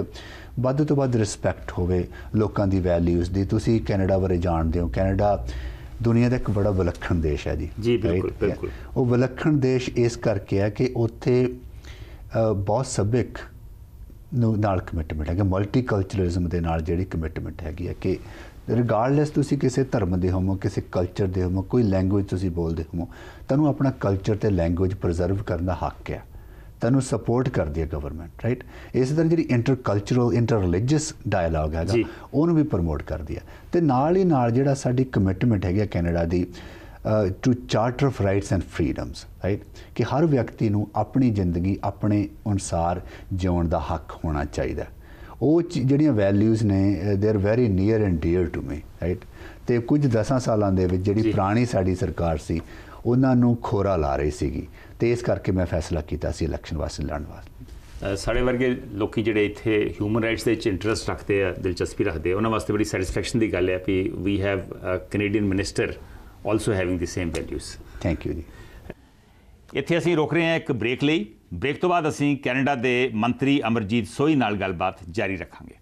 ਵੱਧ ਤੋਂ ਵੱਧ ਰਿਸਪੈਕਟ ਹੋਵੇ ਲੋਕਾਂ ਦੀ ਵੈਲਿਊਜ਼ ਦੀ ਤੁਸੀਂ ਕੈਨੇਡਾ ਬਾਰੇ ਜਾਣਦੇ ਹੋ ਕੈਨੇਡਾ ਦੁਨੀਆ ਦਾ ਇੱਕ ਬੜਾ ਵਿਲੱਖਣ ਦੇਸ਼ ਹੈ ਜੀ ਜੀ ਬਿਲਕੁਲ ਬਿਲਕੁਲ ਉਹ ਵਿਲੱਖਣ ਦੇਸ਼ ਇਸ ਕਰਕੇ ਹੈ ਕਿ ਉੱਥੇ ਬਹੁਤ ਸਭਿਕ ਨੂੰ ਨਾਲ ਕਮਿਟਮੈਂਟ ਹੈ ਕਿ ਮਲਟੀਕਲਚਰਲਿਜ਼ਮ ਦੇ ਨਾਲ ਜਿਹੜੀ ਕਮਿਟਮੈਂਟ ਹੈਗੀ ਹੈ ਕਿ ਰਿਗਾਰਡਲੈਸ ਤੁਸੀਂ ਕਿਸੇ ਧਰਮ ਦੇ ਹੋਵੋ ਕਿਸੇ ਕਲਚਰ ਦੇ ਹੋਵੋ ਕੋਈ ਲੈਂਗੁਏਜ ਤੁਸੀਂ ਬੋਲਦੇ ਹੋਵੋ ਤੁਹਾਨੂੰ ਆਪਣਾ ਕਲਚਰ ਤੇ ਲੈਂਗੁਏਜ ਪ੍ਰੀਜ਼ਰਵ ਕਰਨ ਦਾ ਹੱਕ ਹੈ ਤੈਨੂੰ ਸਪੋਰਟ ਕਰਦੀ ਹੈ ਗਵਰਨਮੈਂਟ ਰਾਈਟ ਇਸੇ ਤਰ੍ਹਾਂ ਜਿਹੜੀ ਇੰਟਰਕਲਚਰਲ ਇੰਟਰ ਰਿਲੀਜੀਅਸ ਡਾਇਲੌਗ ਹੈਗਾ ਉਹਨੂੰ ਵੀ ਪ੍ਰਮੋਟ ਕਰਦੀ ਹੈ ਤੇ ਨਾਲ ਹੀ ਨਾਲ ਜਿਹੜਾ ਸਾਡੀ ਕਮਿਟਮੈਂਟ ਹੈਗੀ ਕੈਨੇਡਾ ਦੀ to charter of rights and freedoms right ਕਿ ਹਰ ਵਿਅਕਤੀ ਨੂੰ ਆਪਣੀ ਜ਼ਿੰਦਗੀ ਆਪਣੇ ਅਨੁਸਾਰ ਜਿਉਣ ਦਾ ਹੱਕ ਹੋਣਾ ਚਾਹੀਦਾ ਉਹ ਜਿਹੜੀਆਂ ਵੈਲਿਊਜ਼ ਨੇ they are very near and dear to me right ਤੇ ਕੁਝ 10 ਸਾਲਾਂ ਦੇ ਵਿੱਚ ਜਿਹੜੀ ਪੁਰਾਣੀ ਸਾਡੀ ਸਰਕਾਰ ਸੀ ਉਹਨਾਂ ਨੂੰ ਖੋਰਾ ਲਾ ਰਹੀ ਸੀਗੀ ਤੇ ਇਸ ਕਰਕੇ ਮੈਂ ਫੈਸਲਾ ਕੀਤਾ ਸੀ ਇਲੈਕਸ਼ਨ ਵਾਸਤੇ ਲੜਨ ਵਾਸਤੇ ਸਾਡੇ ਵਰਗੇ ਲੋਕੀ ਜਿਹੜੇ ਇੱਥੇ ਹਿਊਮਨ ਰਾਈਟਸ ਦੇ ਵਿੱਚ ਇੰਟਰਸਟ ਰੱਖਦੇ ਆ ਦਿਲਚਸਪੀ ਰੱਖਦੇ ਆ ਉਹਨਾਂ ਵਾਸਤੇ ਬੜੀ ਸੈਟੀਸਫੈਕਸ਼ਨ ਦੀ ਗੱਲ ਹੈ ਕਿ we have Canadian minister also having the same values thank you ਜੀ ਇੱਥੇ ਅਸੀਂ ਰੋਕ ਰਹੇ ਹਾਂ ਇੱਕ ਬ੍ਰੇਕ ਲਈ ਬ੍ਰੇਕ ਤੋਂ ਬਾਅਦ ਅਸੀਂ ਕੈਨੇਡਾ ਦੇ ਮੰਤਰੀ ਅਮਰਜੀਤ ਸੋਈ ਨਾਲ ਗੱਲਬਾਤ ਜਾਰੀ ਰੱਖਾਂਗੇ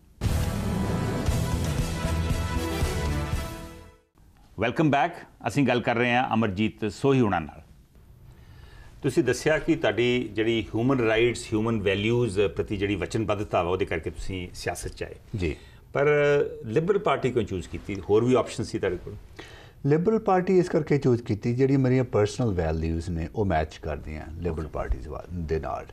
ਵੈਲਕਮ ਬੈਕ ਅਸੀਂ ਗੱਲ ਕਰ ਰਹੇ ਹਾਂ ਅਮਰਜੀਤ ਸੋਹੀ ਹੁਣਾਂ ਨਾਲ ਤੁਸੀਂ ਦੱਸਿਆ ਕਿ ਤੁਹਾਡੀ ਜਿਹੜੀ ਹਿਊਮਨ ਰਾਈਟਸ ਹਿਊਮਨ ਵੈਲਿਊਜ਼ ਪ੍ਰਤੀ ਜਿਹੜੀ ਵਚਨਬੱਧਤਾ ਵਾ ਉਹਦੇ ਕਰਕੇ ਤੁਸੀਂ ਸਿਆਸਤ ਚ ਆਏ ਜੀ ਪਰ ਲਿਬਰਲ ਪਾਰਟੀ ਕਿਉਂ ਚੂਜ਼ ਕੀਤੀ ਹੋਰ ਵੀ ਆਪਸ਼ਨ ਸੀ ਤੁਹਾਡੇ ਕੋਲ ਲਿਬਰਲ ਪਾਰਟੀ ਇਸ ਕਰਕੇ ਚੂਜ਼ ਕੀਤੀ ਜਿਹੜੀ ਮੇਰੀਆਂ ਪਰਸਨਲ ਵੈਲਿਊਜ਼ ਨੇ ਉਹ ਮੈਚ ਕਰਦੀਆਂ ਲਿਬਰਲ ਪਾਰਟੀ ਦੇ ਨਾਲ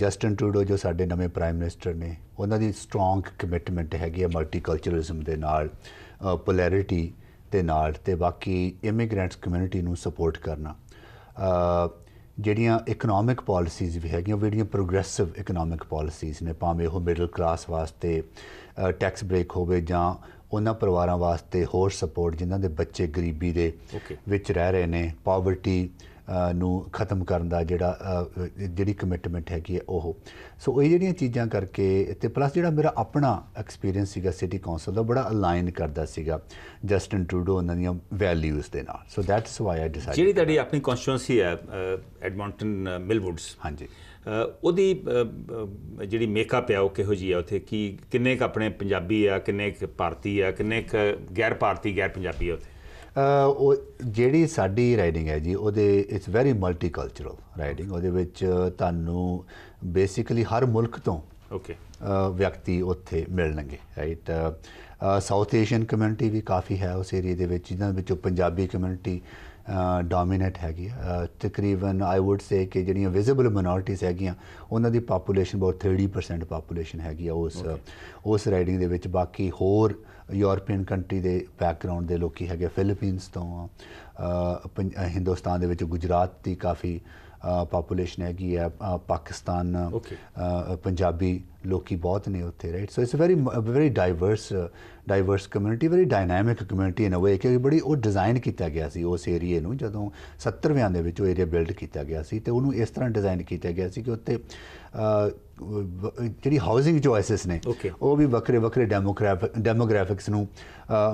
ਜਸਟਨ ਟਰੂਡੋ ਜੋ ਸਾਡੇ ਨਵੇਂ ਪ੍ਰਾਈਮ ਮਿਨਿਸਟਰ ਨੇ ਉਹਨਾਂ ਦੀ ਸਟਰੋਂਗ ਕਮਿਟਮੈਂਟ ਹੈਗੀ ਹੈ ਮਲਟੀਕਲਚਰਲਿਜ਼ਮ ਦੇ ਨਾਲ ਪੋਲੈਰਿਟੀ ਦੇ ਨਾਲ ਤੇ ਬਾਕੀ ਇਮੀਗ੍ਰੈਂਟਸ ਕਮਿਊਨਿਟੀ ਨੂੰ ਸਪੋਰਟ ਕਰਨਾ ਜਿਹੜੀਆਂ ਇਕਨੋਮਿਕ ਪਾਲਿਸੀਜ਼ ਵੀ ਹੈਗੀਆਂ ਜਿਹੜੀਆਂ ਪ੍ਰੋਗਰੈਸਿਵ ਇਕਨੋਮਿਕ ਪਾਲਿਸੀਜ਼ ਨੇ ਭਾਵੇਂ ਉਹ ਮਿਡਲ ਕਲਾਸ ਵਾਸਤੇ ਟੈਕਸ ਬ੍ਰੇਕ ਹੋਵੇ ਜਾਂ ਉਹਨਾਂ ਪਰਿਵਾਰਾਂ ਵਾਸਤੇ ਹੋਰ ਸਪੋਰਟ ਜਿਨ੍ਹਾਂ ਦੇ ਬੱਚੇ ਗਰੀਬੀ ਦੇ ਵਿੱਚ ਰਹਿ ਰਹੇ ਨੇ ਪਾਵਰਟੀ ਨੂੰ ਖਤਮ ਕਰਨ ਦਾ ਜਿਹੜਾ ਜਿਹੜੀ ਕਮਿਟਮੈਂਟ ਹੈਗੀ ਹੈ ਉਹ ਸੋ ਇਹ ਜਿਹੜੀਆਂ ਚੀਜ਼ਾਂ ਕਰਕੇ ਤੇ ਪਲੱਸ ਜਿਹੜਾ ਮੇਰਾ ਆਪਣਾ ਐਕਸਪੀਰੀਅੰਸ ਸੀਗਾ ਸਿਟੀ ਕਾਉਂਸਲ ਦਾ ਬੜਾ ਅਲਾਈਨ ਕਰਦਾ ਸੀਗਾ ਜਸਟਨ ਟਰੂਡੋ ਉਹਨਾਂ ਦੀਆਂ ਵੈਲਿਊਜ਼ ਦੇ ਨਾਲ so that's why I decided ਜਿਹੜੀ ਤੁਹਾਡੀ ਆਪਣੀ ਕਨਸਟੀਟੂਐਂਸੀ ਹੈ ਐਡਮੌਂਟਨ ਮਿਲਵੁੱਡਸ ਹਾਂਜੀ ਉਹਦੀ ਜਿਹੜੀ ਮੇਕਅਪ ਹੈ ਉਹ ਕਿਹੋ ਜੀ ਹੈ ਉਥੇ ਕੀ ਕਿੰਨੇ ਕ ਆਪਣੇ ਪੰਜਾਬੀ ਆ ਕਿੰਨੇ ਕ ਭਾਰਤੀ ਆ ਕਿੰਨੇ ਕ ਗੈਰ ਭਾਰਤੀ ਗੈਰ ਪੰਜਾਬੀ ਆ ਉਥੇ ਉਹ ਜਿਹੜੀ ਸਾਡੀ ਰਾਈਡਿੰਗ ਹੈ ਜੀ ਉਹਦੇ ਇਟਸ ਵੈਰੀ ਮਲਟੀਕਲਚਰਲ ਰਾਈਡਿੰਗ ਉਹਦੇ ਵਿੱਚ ਤੁਹਾਨੂੰ ਬੇਸਿਕਲੀ ਹਰ ਮੁਲਕ ਤੋਂ ਓਕੇ ਵਿਅਕਤੀ ਉੱਥੇ ਮਿਲਣਗੇ ਰਾਈਟ ਸਾਊਥ ਏਸ਼ੀਅਨ ਕਮਿਊਨਿਟੀ ਵੀ ਕਾਫੀ ਹੈ ਉਸ ਏਰੀਆ ਦੇ ਵਿੱਚ ਜਿਨ੍ਹਾਂ ਵਿੱਚੋਂ ਪੰਜਾਬੀ ਕਮਿਊਨਿਟੀ ਡੋਮੀਨੇਟ ਹੈਗੀ ਤਕਰੀਬਨ ਆਈ ਊਡ ਸੇ ਕਿ ਜਿਹੜੀਆਂ ਵਿਜ਼ੀਬਲ ਮਿਨੋਰਟੀਜ਼ ਹੈਗੀਆਂ ਉਹਨਾਂ ਦੀ ਪੋਪੂਲੇਸ਼ਨ ਬਹੁਤ 30% ਪੋਪੂਲੇਸ਼ਨ ਹੈਗੀ ਆ ਉਸ ਉਸ ਰਾਈਡਿੰਗ ਦੇ ਵਿੱਚ ਬਾਕੀ ਹੋਰ ਯੂਰਪੀਅਨ ਕੰਟਰੀ ਦੇ ਬੈਕਗ੍ਰਾਉਂਡ ਦੇ ਲੋਕੀ ਹੈਗੇ ਫਿਲੀਪੀਨਸ ਤੋਂ ਆ ਹਿੰਦੁਸਤਾਨ ਦੇ ਵਿੱਚ ਗੁਜਰਾਤ ਦੀ ਕਾਫੀ ਪਾਪੂਲੇਸ਼ਨ ਹੈਗੀ ਹੈ ਪਾਕਿਸਤਾਨ ਪੰਜਾਬੀ ਲੋਕੀ ਬਹੁਤ ਨੇ ਉੱਥੇ right so it's a very very diverse diverse community very dynamic community in a way ਕਿ ਬੜੀ ਉਹ ਡਿਜ਼ਾਈਨ ਕੀਤਾ ਗਿਆ ਸੀ ਉਸ ਏਰੀਏ ਨੂੰ ਜਦੋਂ 70ਵਿਆਂ ਦੇ ਵਿੱਚ ਉਹ ਏਰੀਆ ਬਿਲਡ ਕੀਤਾ ਗਿਆ ਸੀ ਤੇ ਉਹਨੂੰ ਇਸ ਤਰ੍ਹਾਂ ਡਿਜ਼ਾਈਨ ਕੀਤਾ ਗਿਆ ਸੀ ਕਿ ਉੱਤੇ ਜਿਹੜੀ ਹਾਊਸਿੰਗ ਚੋਇਸਸ ਨੇ ਉਹ ਵੀ ਵੱਖਰੇ ਵੱਖਰੇ ਡੈਮੋਗ੍ਰਾਫਿਕਸ ਨੂੰ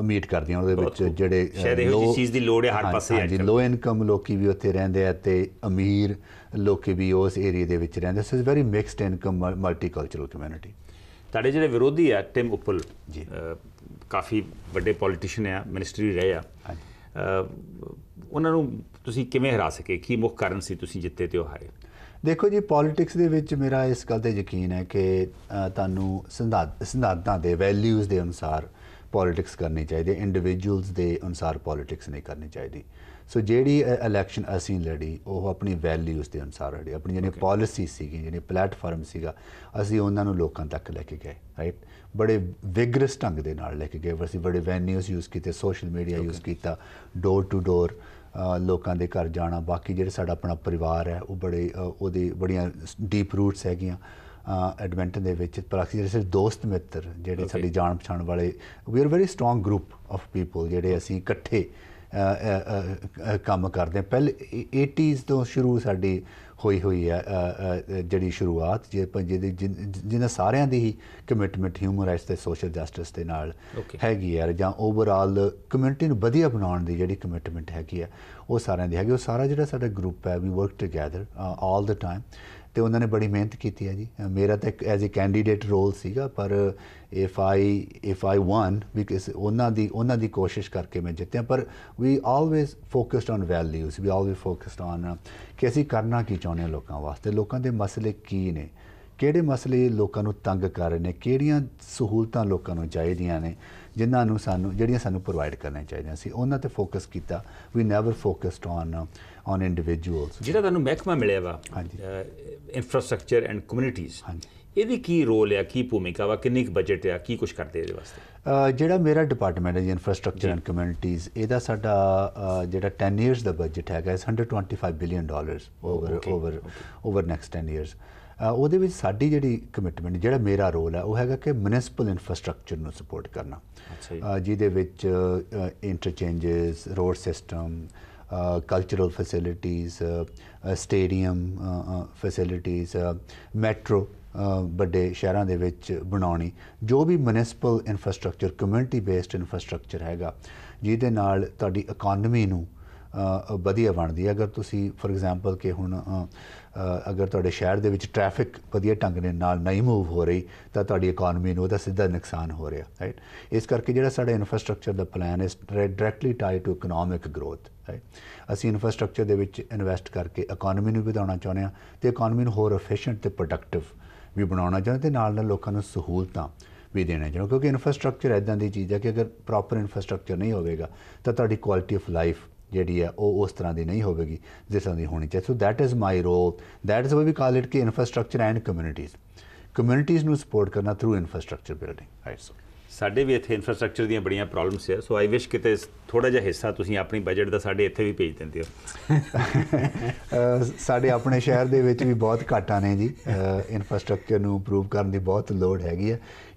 ਮੀਟ ਕਰਦੀਆਂ ਉਹਦੇ ਵਿੱਚ ਜਿਹੜੇ ਲੋ ਇਸ ਚੀਜ਼ ਦੀ ਲੋੜ ਹੈ ਹਰ ਪਾਸੇ ਹਾਂਜੀ ਲੋ ਇਨਕਮ ਲੋਕੀ ਵੀ ਉੱਥੇ ਰਹਿੰਦੇ ਆ ਤੇ ਅਮੀਰ ਲੋਕੀ ਵੀ ਉਸ ਏਰੀਆ ਦੇ ਵਿੱਚ ਰਹਿੰਦੇ so it's very mixed income multicultural community ਤੁਹਾਡੇ ਜਿਹੜੇ ਵਿਰੋਧੀ ਆ ਟਿਮ ਉਪਲ ਜੀ ਕਾਫੀ ਵੱਡੇ ਪੋਲੀਟੀਸ਼ੀਅਨ ਆ ਮਿਨਿਸਟਰੀ ਰਹੇ ਆ ਉਹਨਾਂ ਨੂੰ ਤੁਸੀਂ ਕਿਵੇਂ ਹਰਾ ਸਕੇ ਕੀ ਮੁੱਖ ਕਾਰਨ ਸੀ ਤੁਸੀਂ ਜਿੱਤੇ ਤੇ ਉਹ ਹਾਰੇ ਦੇਖੋ ਜੀ ਪੋਲਿਟਿਕਸ ਦੇ ਵਿੱਚ ਮੇਰਾ ਇਸ ਗੱਲ ਤੇ ਯਕੀਨ ਹੈ ਕਿ ਤੁਹਾਨੂੰ ਸਿਧਾਂਤਾਂ ਦੇ ਵੈਲਿਊਜ਼ ਦੇ ਅਨੁਸਾਰ ਪੋਲਿਟਿਕਸ ਕਰਨੀ ਚਾਹੀਦੀ ਹੈ ਇੰਡੀਵਿਜੂਅਲਸ ਦੇ ਅਨੁਸਾਰ ਪੋਲਿਟਿਕਸ ਨਹੀਂ ਕਰਨੀ ਚਾਹੀਦੀ ਸੋ ਜਿਹੜੀ ਇਲੈਕਸ਼ਨ ਅਸੀਂ ਲੜੀ ਉਹ ਆਪਣੀ ਵੈਲਿਊਜ਼ ਦੇ ਅਨੁਸਾਰ ਲੜੀ ਆਪਣੀ ਜਿਹੜੀ ਪਾਲਿਸੀ ਸੀਗੀ ਜਿਹੜੀ ਪਲੇਟਫਾਰਮ ਸੀਗਾ ਅਸੀਂ ਉਹਨਾਂ ਨੂੰ ਲੋਕਾਂ ਤੱਕ ਲੈ ਕੇ ਗਏ ਰਾਈਟ ਬੜੇ ਵਿਗਰਸ ਢੰਗ ਦੇ ਨਾਲ ਲੈ ਕੇ ਗਏ ਅਸੀਂ ਬੜੇ ਵੈਨਿਊਜ਼ ਯੂਜ਼ ਕੀਤੇ ਸੋਸ਼ਲ ਮੀਡੀਆ ਯੂਜ਼ ਕੀਤਾ ਡੋਰ ਟੂ ਡੋਰ ਲੋਕਾਂ ਦੇ ਘਰ ਜਾਣਾ ਬਾਕੀ ਜਿਹੜਾ ਸਾਡਾ ਆਪਣਾ ਪਰਿਵਾਰ ਹੈ ਉਹ ਬੜੇ ਉਹਦੇ ਬੜੀਆਂ ਡੀਪ ਰੂਟਸ ਹੈਗੀਆਂ ਐਡਵੈਂਟ ਦੇ ਵਿੱਚ ਪ੍ਰਾਕਸੀ ਜਿਹੜੇ ਸਿਰਫ ਦੋਸਤ ਮਿੱਤਰ ਜਿਹੜੇ ਸਾਡੀ ਜਾਣ ਪਛਾਣ ਵਾਲੇ we are very strong group of people ਜਿਹੜੇ ਅਸੀਂ ਇਕੱਠੇ ਕੰਮ ਕਰਦੇ ਪਹਿਲੇ 80s ਤੋਂ ਸ਼ੁਰੂ ਸਾਡੀ ਹੋਈ ਹੋਈ ਹੈ ਜਿਹੜੀ ਸ਼ੁਰੂਆਤ ਜੇ ਦੇ ਜਿਹਨਾਂ ਸਾਰਿਆਂ ਦੀ ਹੀ ਕਮਿਟਮੈਂਟ ਹਿਊਮਨ ਰਾਈਟਸ ਤੇ ਸੋਸ਼ਲ ਜਸਟਿਸ ਦੇ ਨਾਲ ਹੈਗੀ ਹੈ ਜਾਂ ਓਵਰਆਲ ਕਮਿਊਨਿਟੀ ਨੂੰ ਵਧੀਆ ਬਣਾਉਣ ਦੀ ਜਿਹੜੀ ਕਮਿਟਮੈਂਟ ਹੈਗੀ ਹੈ ਉਹ ਸਾਰਿਆਂ ਦੀ ਹੈਗੀ ਉਹ ਸਾਰਾ ਜਿਹੜਾ ਸਾਡਾ ਗਰੁੱਪ ਹੈ we work together all the time ਤੇ ਉਹਨਾਂ ਨੇ ਬੜੀ ਮਿਹਨਤ ਕੀਤੀ ਹੈ ਜੀ ਮੇਰਾ ਤਾਂ ਐਜ਼ ਅ ਕੈਂਡੀਡੇਟ ਰੋਲ ਸੀਗਾ ਪਰ if I if I won because ਉਹਨਾਂ ਦੀ ਉਹਨਾਂ ਦੀ ਕੋਸ਼ਿਸ਼ ਕਰਕੇ ਮੈਂ ਜਿੱਤਿਆ ਪਰ we always focused on values we always focused on ਕਿ ਅਸੀਂ ਕਰਨਾ ਕੀ ਚਾਹੁੰਦੇ ਹਾਂ ਲੋਕਾਂ ਵਾਸਤੇ ਲੋਕਾਂ ਦੇ ਮਸਲੇ ਕੀ ਨੇ ਕਿਹੜੇ ਮਸਲੇ ਲੋਕਾਂ ਨੂੰ ਤੰਗ ਕਰ ਰਹੇ ਨੇ ਕਿਹੜੀਆਂ ਸਹੂਲਤਾਂ ਲੋਕਾਂ ਨੂੰ ਚਾਹੀਦੀਆਂ ਨੇ ਜਿਨ੍ਹਾਂ ਨੂੰ ਸਾਨੂੰ ਜਿਹੜੀਆਂ ਸਾਨੂੰ ਪ੍ਰੋਵਾਈਡ ਕਰਨੀਆਂ ਚਾਹੀਦੀਆਂ ਸੀ ਉਹਨਾਂ ਤੇ ਫੋਕਸ ਕੀਤਾ we never focused on on individuals ਜਿਹੜਾ ਤੁਹਾਨੂੰ ਮਹਿਕਮਾ ਮਿਲਿਆ ਵਾ ਇਨਫਰਾਸਟ੍ਰਕਚਰ ਐਂਡ ਕਮਿਊਨਿਟੀਜ਼ ਹਾਂਜੀ ਇਹਦੀ ਕੀ ਰੋਲ ਹੈ ਕੀ ਭੂਮਿਕਾ ਵਾ ਕਿੰਨੀ ਕੁ ਬਜਟ ਹੈ ਕੀ ਕੁਝ ਕਰਦੇ ਇਹਦੇ ਵਾਸਤੇ ਜਿਹੜਾ ਮੇਰਾ ਡਿਪਾਰਟਮੈਂਟ ਹੈ ਇਨਫਰਾਸਟ੍ਰਕਚਰ ਐਂਡ ਕਮਿਊਨਿਟੀਜ਼ ਇਹਦਾ ਸਾਡਾ ਜਿਹੜਾ 10 ਇਅਰਸ ਦਾ ਬਜਟ ਹੈਗਾ is 125 billion dollars over over over next 10 years ਉਹਦੇ ਵਿੱਚ ਸਾਡੀ ਜਿਹੜੀ ਕਮਿਟਮੈਂਟ ਜਿਹੜਾ ਮੇਰਾ ਰੋਲ ਹੈ ਉਹ ਹੈਗਾ ਕਿ ਮਿਊਨਿਸਪਲ ਇਨਫਰਾਸਟ੍ਰਕਚਰ ਨੂੰ ਸਪੋਰਟ ਕਰਨਾ ਜਿਹਦੇ ਵਿੱਚ interchanges road system cultural uh, facilities, stadium uh, uh, facilities, metro ਵੱਡੇ ਸ਼ਹਿਰਾਂ ਦੇ ਵਿੱਚ ਬਣਾਉਣੀ ਜੋ ਵੀ municipal infrastructure community based infrastructure ਹੈਗਾ ਜਿਹਦੇ ਨਾਲ ਤੁਹਾਡੀ ਇਕਨੋਮੀ ਨੂੰ ਵਧੀਆ ਬਣਦੀ ਹੈ ਅਗਰ ਤੁਸੀਂ ਫੋਰ ਐਗਜ਼ਾਮਪਲ ਕਿ ਹੁਣ ਅਗਰ ਤੁਹਾਡੇ ਸ਼ਹਿਰ ਦੇ ਵਿੱਚ ਟ੍ਰੈਫਿਕ ਵਧੀਆ ਢੰਗ ਦੇ ਨਾਲ ਨਹੀਂ ਮੂਵ ਹੋ ਰਹੀ ਤਾਂ ਤੁਹਾਡੀ ਇਕਨੋਮੀ ਨੂੰ ਉਹਦਾ ਸਿੱਧਾ ਨੁਕਸਾਨ ਹੋ ਰਿਹਾ ਰਾਈਟ ਇਸ ਕਰਕੇ ਜਿਹੜਾ ਸਾਡਾ ਇਨਫਰਾਸਟ੍ਰਕਚਰ ਦਾ plan is directly tie to economic growth right ਅਸੀਂ ਇਨਫਰਾਸਟ੍ਰਕਚਰ ਦੇ ਵਿੱਚ ਇਨਵੈਸਟ ਕਰਕੇ ਇਕਨੋਮੀ ਨੂੰ ਵਧਾਉਣਾ ਚਾਹੁੰਦੇ ਹਾਂ ਤੇ ਇਕਨੋਮੀ ਨੂੰ ਹੋਰ ਐਫੀਸ਼ੀਐਂਟ ਤੇ ਪ੍ਰੋਡਕਟਿਵ ਵੀ ਬਣਾਉਣਾ ਚਾਹੁੰਦੇ ਤੇ ਨਾਲ ਨਾਲ ਲੋਕਾਂ ਨੂੰ ਸਹੂਲਤਾਂ ਵੀ ਦੇਣਾ ਚਾਹੁੰਦੇ ਕਿਉਂਕਿ ਇਨਫਰਾਸਟ੍ਰਕਚਰ ਐਦਾਂ ਦੀ ਚੀਜ਼ ਹੈ ਕਿ ਅਗਰ ਪ੍ਰੋਪਰ ਇਨਫਰਾਸਟ੍ਰਕਚਰ ਨਹੀਂ ਹੋਵੇਗਾ ਤਾਂ ਤੁਹਾਡੀ ਕੁਆਲਿਟੀ ਆਫ ਲਾਈਫ ਜਿਹੜੀ ਆ ਉਹ ਉਸ ਤਰ੍ਹਾਂ ਦੀ ਨਹੀਂ ਹੋਵੇਗੀ ਜਿਸ ਤਰ੍ਹਾਂ ਦੀ ਹੋਣੀ ਚਾਹੀਦੀ so that is my role that is why we call it ਕਿ ਇਨਫਰਾਸਟ੍ਰਕਚਰ ਐਂਡ ਕਮਿਊਨਿਟੀਜ਼ ਕਮਿਊਨਿਟੀਜ਼ ਨੂੰ ਸਪੋਰਟ ਕਰਨਾ through infrastructure building right so ਸਾਡੇ ਵੀ ਇੱਥੇ ਇਨਫਰਾਸਟ੍ਰਕਚਰ ਦੀਆਂ ਬੜੀਆਂ ਪ੍ਰੋਬਲਮਸ ਹੈ ਸੋ ਆਈ ਵਿਸ਼ ਕਿਤੇ ਥੋੜਾ ਜਿਹਾ ਹਿੱਸਾ ਤੁਸੀਂ ਆਪਣੀ ਬਜਟ ਦਾ ਸਾਡੇ ਇੱਥੇ ਵੀ ਭੇਜ ਦਿੰਦੇ ਹੋ <laughs> ਸਾਡੇ ਆਪਣੇ ਸ਼ਹਿਰ ਦੇ ਵਿੱਚ ਵੀ ਬਹੁਤ ਘਾਟਾਂ ਨੇ ਜੀ ਇਨਫਰਾਸਟ੍ਰਕਚਰ ਨੂੰ ਇੰਪਰੂਵ ਕਰਨ ਦੀ ਬਹੁਤ ਲੋੜ ਹੈਗੀ ਆ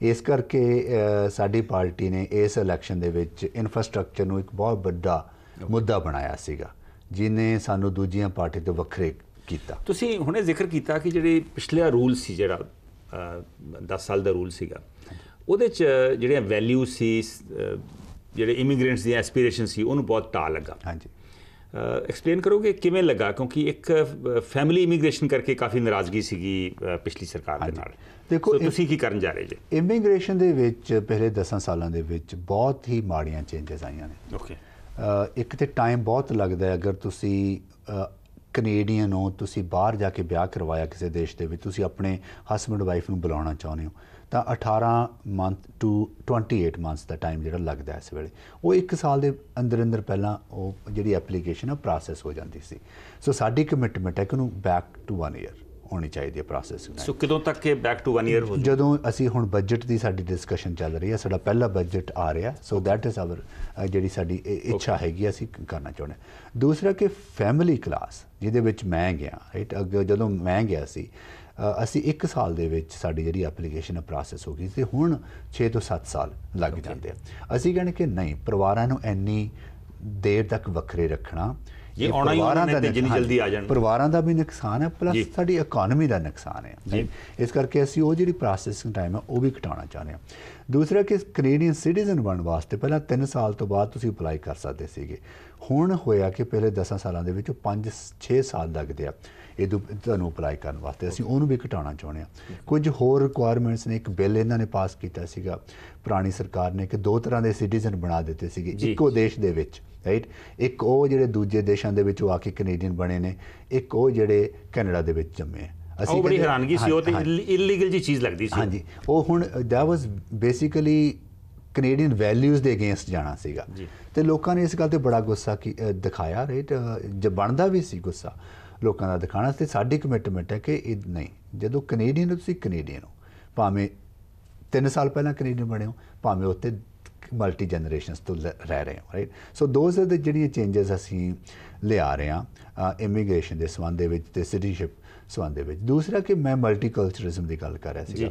ਇਸ ਕਰਕੇ ਸਾਡੀ ਪਾਰਟੀ ਨੇ ਇਸ ਇਲੈਕਸ਼ਨ ਦੇ ਵਿੱਚ ਇਨਫਰਾਸਟ੍ਰਕਚਰ ਨੂੰ ਇੱਕ ਬਹੁਤ ਵੱਡਾ ਮੁੱਦਾ ਬਣਾਇਆ ਸੀਗਾ ਜਿਨੇ ਸਾਨੂੰ ਦੂਜੀਆਂ ਪਾਰਟੀ ਤੋਂ ਵੱਖਰੇ ਕੀਤਾ ਤੁਸੀਂ ਹੁਣੇ ਜ਼ਿਕਰ ਕੀਤਾ ਕਿ ਜਿਹੜੇ ਪਿਛਲੇ ਰੂਲ ਸੀ ਜਿਹੜਾ 10 ਸਾਲ ਦਾ ਰੂਲ ਸੀਗਾ ਉਹਦੇ ਚ ਜਿਹੜੀਆਂ ਵੈਲਿਊ ਸੀ ਜਿਹੜੇ ਇਮੀਗ੍ਰੈਂਟਸ ਦੀ ਐਸਪੀਰੇਸ਼ਨ ਸੀ ਉਹਨੂੰ ਬਹੁਤ ਟਾ ਲੱਗਾ ਹਾਂਜੀ ਐਕਸਪਲੇਨ ਕਰੋਗੇ ਕਿਵੇਂ ਲੱਗਾ ਕਿਉਂਕਿ ਇੱਕ ਫੈਮਿਲੀ ਇਮੀਗ੍ਰੇਸ਼ਨ ਕਰਕੇ ਕਾਫੀ ਨਾਰਾਜ਼ਗੀ ਸੀਗੀ ਪਿਛਲੀ ਸਰਕਾਰ ਦੇ ਨਾਲ ਦੇਖੋ ਤੁਸੀਂ ਕੀ ਕਰਨ ਜਾ ਰਹੇ ਜੀ ਇਮੀਗ੍ਰੇਸ਼ਨ ਦੇ ਵਿੱਚ ਪਹਿਲੇ 10 ਸਾਲਾਂ ਦੇ ਵਿੱਚ ਬਹੁਤ ਹੀ ਮਾੜੀਆਂ ਚੇਂਜਸ ਆਈਆਂ ਨੇ ਓਕੇ ਇੱਕ ਤੇ ਟਾਈਮ ਬਹੁਤ ਲੱਗਦਾ ਹੈ ਅਗਰ ਤੁਸੀਂ ਕੈਨੇਡੀਅਨ ਹੋ ਤੁਸੀਂ ਬਾਹਰ ਜਾ ਕੇ ਵਿਆਹ ਕਰਵਾਇਆ ਕਿਸੇ ਦੇਸ਼ ਦੇ ਵਿੱਚ ਤੁਸੀਂ ਆਪਣੇ ਹਸਬੰਡ ਵਾਈਫ ਨੂੰ ਬੁਲਾਉਣਾ ਚਾਹੁੰਦੇ ਹੋ ਤਾਂ 18 ਮੰਥ ਟੂ 28 ਮੰਥਸ ਦਾ ਟਾਈਮ ਜਿਹੜਾ ਲੱਗਦਾ ਇਸ ਵੇਲੇ ਉਹ 1 ਸਾਲ ਦੇ ਅੰਦਰ ਅੰਦਰ ਪਹਿਲਾਂ ਉਹ ਜਿਹੜੀ ਐਪਲੀਕੇਸ਼ਨ ਆ ਪ੍ਰੋਸੈਸ ਹੋ ਜਾਂਦੀ ਸੀ ਸੋ ਸਾਡੀ ਕਮਿਟਮੈਂਟ ਹੈ ਕਿ ਉਹਨੂੰ ਬੈਕ ਟੂ 1 ਇਅਰ ਹੋਣੀ ਚਾਹੀਦੀ ਹੈ ਪ੍ਰੋਸੈਸ ਸੋ ਕਿਦੋਂ ਤੱਕ ਇਹ ਬੈਕ ਟੂ 1 ਇਅਰ ਹੋ ਜਦੋਂ ਅਸੀਂ ਹੁਣ ਬਜਟ ਦੀ ਸਾਡੀ ਡਿਸਕਸ਼ਨ ਚੱਲ ਰਹੀ ਹੈ ਸਾਡਾ ਪਹਿਲਾ ਬਜਟ ਆ ਰਿਹਾ ਸੋ ਥੈਟ ਇਜ਼ ਆਵਰ ਜਿਹੜੀ ਸਾਡੀ ਇੱਛਾ ਹੈਗੀ ਅਸੀਂ ਕਰਨਾ ਚਾਹੁੰਦੇ ਦੂਸਰਾ ਕਿ ਫੈਮਿਲੀ ਕਲਾਸ ਜਿਹਦੇ ਵਿੱਚ ਮੈਂ ਗਿਆ ਰਾਈਟ ਅੱਗੇ ਜਦੋਂ ਮੈਂ ਗਿਆ ਸੀ ਅਸੀਂ 1 ਸਾਲ ਦੇ ਵਿੱਚ ਸਾਡੀ ਜਿਹੜੀ ਐਪਲੀਕੇਸ਼ਨ ਪ੍ਰੋਸੈਸ ਹੋ ਗਈ ਤੇ ਹੁਣ 6 ਤੋਂ 7 ਸਾਲ ਲੱਗ ਜਾਂਦੇ ਆ ਅਸੀਂ ਕਹਿੰਦੇ ਕਿ ਨਹੀਂ ਪਰਿਵਾਰਾਂ ਨੂੰ ਇੰਨੀ ਦੇਰ ਤੱਕ ਵੱਖਰੇ ਰੱਖਣਾ ਜੇ ਆਉਣਾ ਹੀ ਉਹਨਾਂ ਨੇ ਤੇ ਜਿੰਨੀ ਜਲਦੀ ਆ ਜਾਣ ਪਰਿਵਾਰਾਂ ਦਾ ਵੀ ਨੁਕਸਾਨ ਹੈ ਪਲੱਸ ਸਾਡੀ ਇਕਨੋਮੀ ਦਾ ਨੁਕਸਾਨ ਹੈ ਇਸ ਕਰਕੇ ਅਸੀਂ ਉਹ ਜਿਹੜੀ ਪ੍ਰੋਸੈਸਿੰਗ ਟਾਈਮ ਹੈ ਉਹ ਵੀ ਘਟਾਉਣਾ ਚਾਹੁੰਦੇ ਹਾਂ ਦੂਸਰਾ ਕਿ ਕੈਨੇਡੀਅਨ ਸਿਟੀਜ਼ਨ ਬਣਨ ਵਾਸਤੇ ਪਹਿਲਾਂ 3 ਸਾਲ ਤੋਂ ਬਾਅਦ ਤੁਸੀਂ ਅਪਲਾਈ ਕਰ ਸਕਦੇ ਸੀਗੇ ਹੁਣ ਹੋਇਆ ਕਿ ਪਹਿਲੇ 10 ਸਾਲਾਂ ਦੇ ਵਿੱਚ 5 6 ਸਾਲ ਲੱਗਦੇ ਆ ਇਹ ਤੁਹਾਨੂੰ ਅਪਲਾਈ ਕਰਨ ਵਾਸਤੇ ਅਸੀਂ ਉਹਨੂੰ ਵੀ ਘਟਾਉਣਾ ਚਾਹੁੰਦੇ ਆ ਕੁਝ ਹੋਰ ਰਿਕੁਆਇਰਮੈਂਟਸ ਨੇ ਇੱਕ ਬਿੱਲ ਇਹਨਾਂ ਨੇ ਪਾਸ ਕੀਤਾ ਸੀਗਾ ਪੁਰਾਣੀ ਸਰਕਾਰ ਨੇ ਕਿ ਦੋ ਤਰ੍ਹਾਂ ਦੇ ਸਿਟੀਜ਼ਨ ਬਣਾ ਦਿੱਤੇ ਸੀਗੇ ਇੱਕੋ ਦੇਸ਼ ਦੇ ਵਿੱਚ ਰਾਈਟ ਇੱਕ ਉਹ ਜਿਹੜੇ ਦੂਜੇ ਦੇਸ਼ਾਂ ਦੇ ਵਿੱਚ ਆ ਕੇ ਕੈਨੇਡੀਅਨ ਬਣੇ ਨੇ ਇੱਕ ਉਹ ਜਿਹੜੇ ਕੈਨੇਡਾ ਦੇ ਵਿੱਚ ਜੰਮੇ ਅਸੀਂ ਬੜੀ ਹੈਰਾਨਗੀ ਸੀ ਉਹ ਤੇ ਇਲੀਗਲ ਜੀ ਚੀਜ਼ ਲੱਗਦੀ ਸੀ ਹਾਂਜੀ ਉਹ ਹੁਣ that was basically Canadian values ਦੇ ਅਗੇਂਸਟ ਜਾਣਾ ਸੀਗਾ ਤੇ ਲੋਕਾਂ ਨੇ ਇਸ ਗੱਲ ਤੇ ਬੜਾ ਗੁੱਸਾ ਕੀ ਦਿਖਾਇਆ ਰਾਈਟ ਜੇ ਬਣਦਾ ਵੀ ਸੀ ਗੁੱਸਾ ਲੋਕਾਂ ਦਾ ਦਿਖਾਣਾ ਤੇ ਸਾਡੀ ਕਮਿਟਮੈਂਟ ਹੈ ਕਿ ਇਹ ਨਹੀਂ ਜਦੋਂ ਕੈਨੇਡੀਅਨ ਤੁਸੀਂ ਕੈਨੇਡੀਅਨ ਹੋ ਭਾਵੇਂ 3 ਸਾਲ ਪਹਿਲਾਂ ਕੈਨੇਡੀਅਨ ਬਣੇ ਹੋ ਭਾਵੇਂ ਉੱਤੇ ਮਲਟੀ ਜਨਰੇਸ਼ਨਸ ਤੋਂ ਰਹਿ ਰਹੇ ਹਾਂ ਰਾਈਟ ਸੋ ਦੋਸ ਆਰ ਦ ਜਿਹੜੀਆਂ ਚੇਂਜਸ ਅਸੀਂ ਲਿਆ ਰਹੇ ਹਾਂ ਇਮੀਗ੍ਰੇਸ਼ਨ ਦੇ ਸਬੰਧ ਦੇ ਵਿੱਚ ਤੇ ਸਿਟੀਸ਼ਿਪ ਸਬੰਧ ਦੇ ਵਿੱਚ ਦੂਸਰਾ ਕਿ ਮੈਂ ਮਲਟੀਕਲਚਰਿਜ਼ਮ ਦੀ ਗੱਲ ਕਰ ਰਿਹਾ ਸੀਗਾ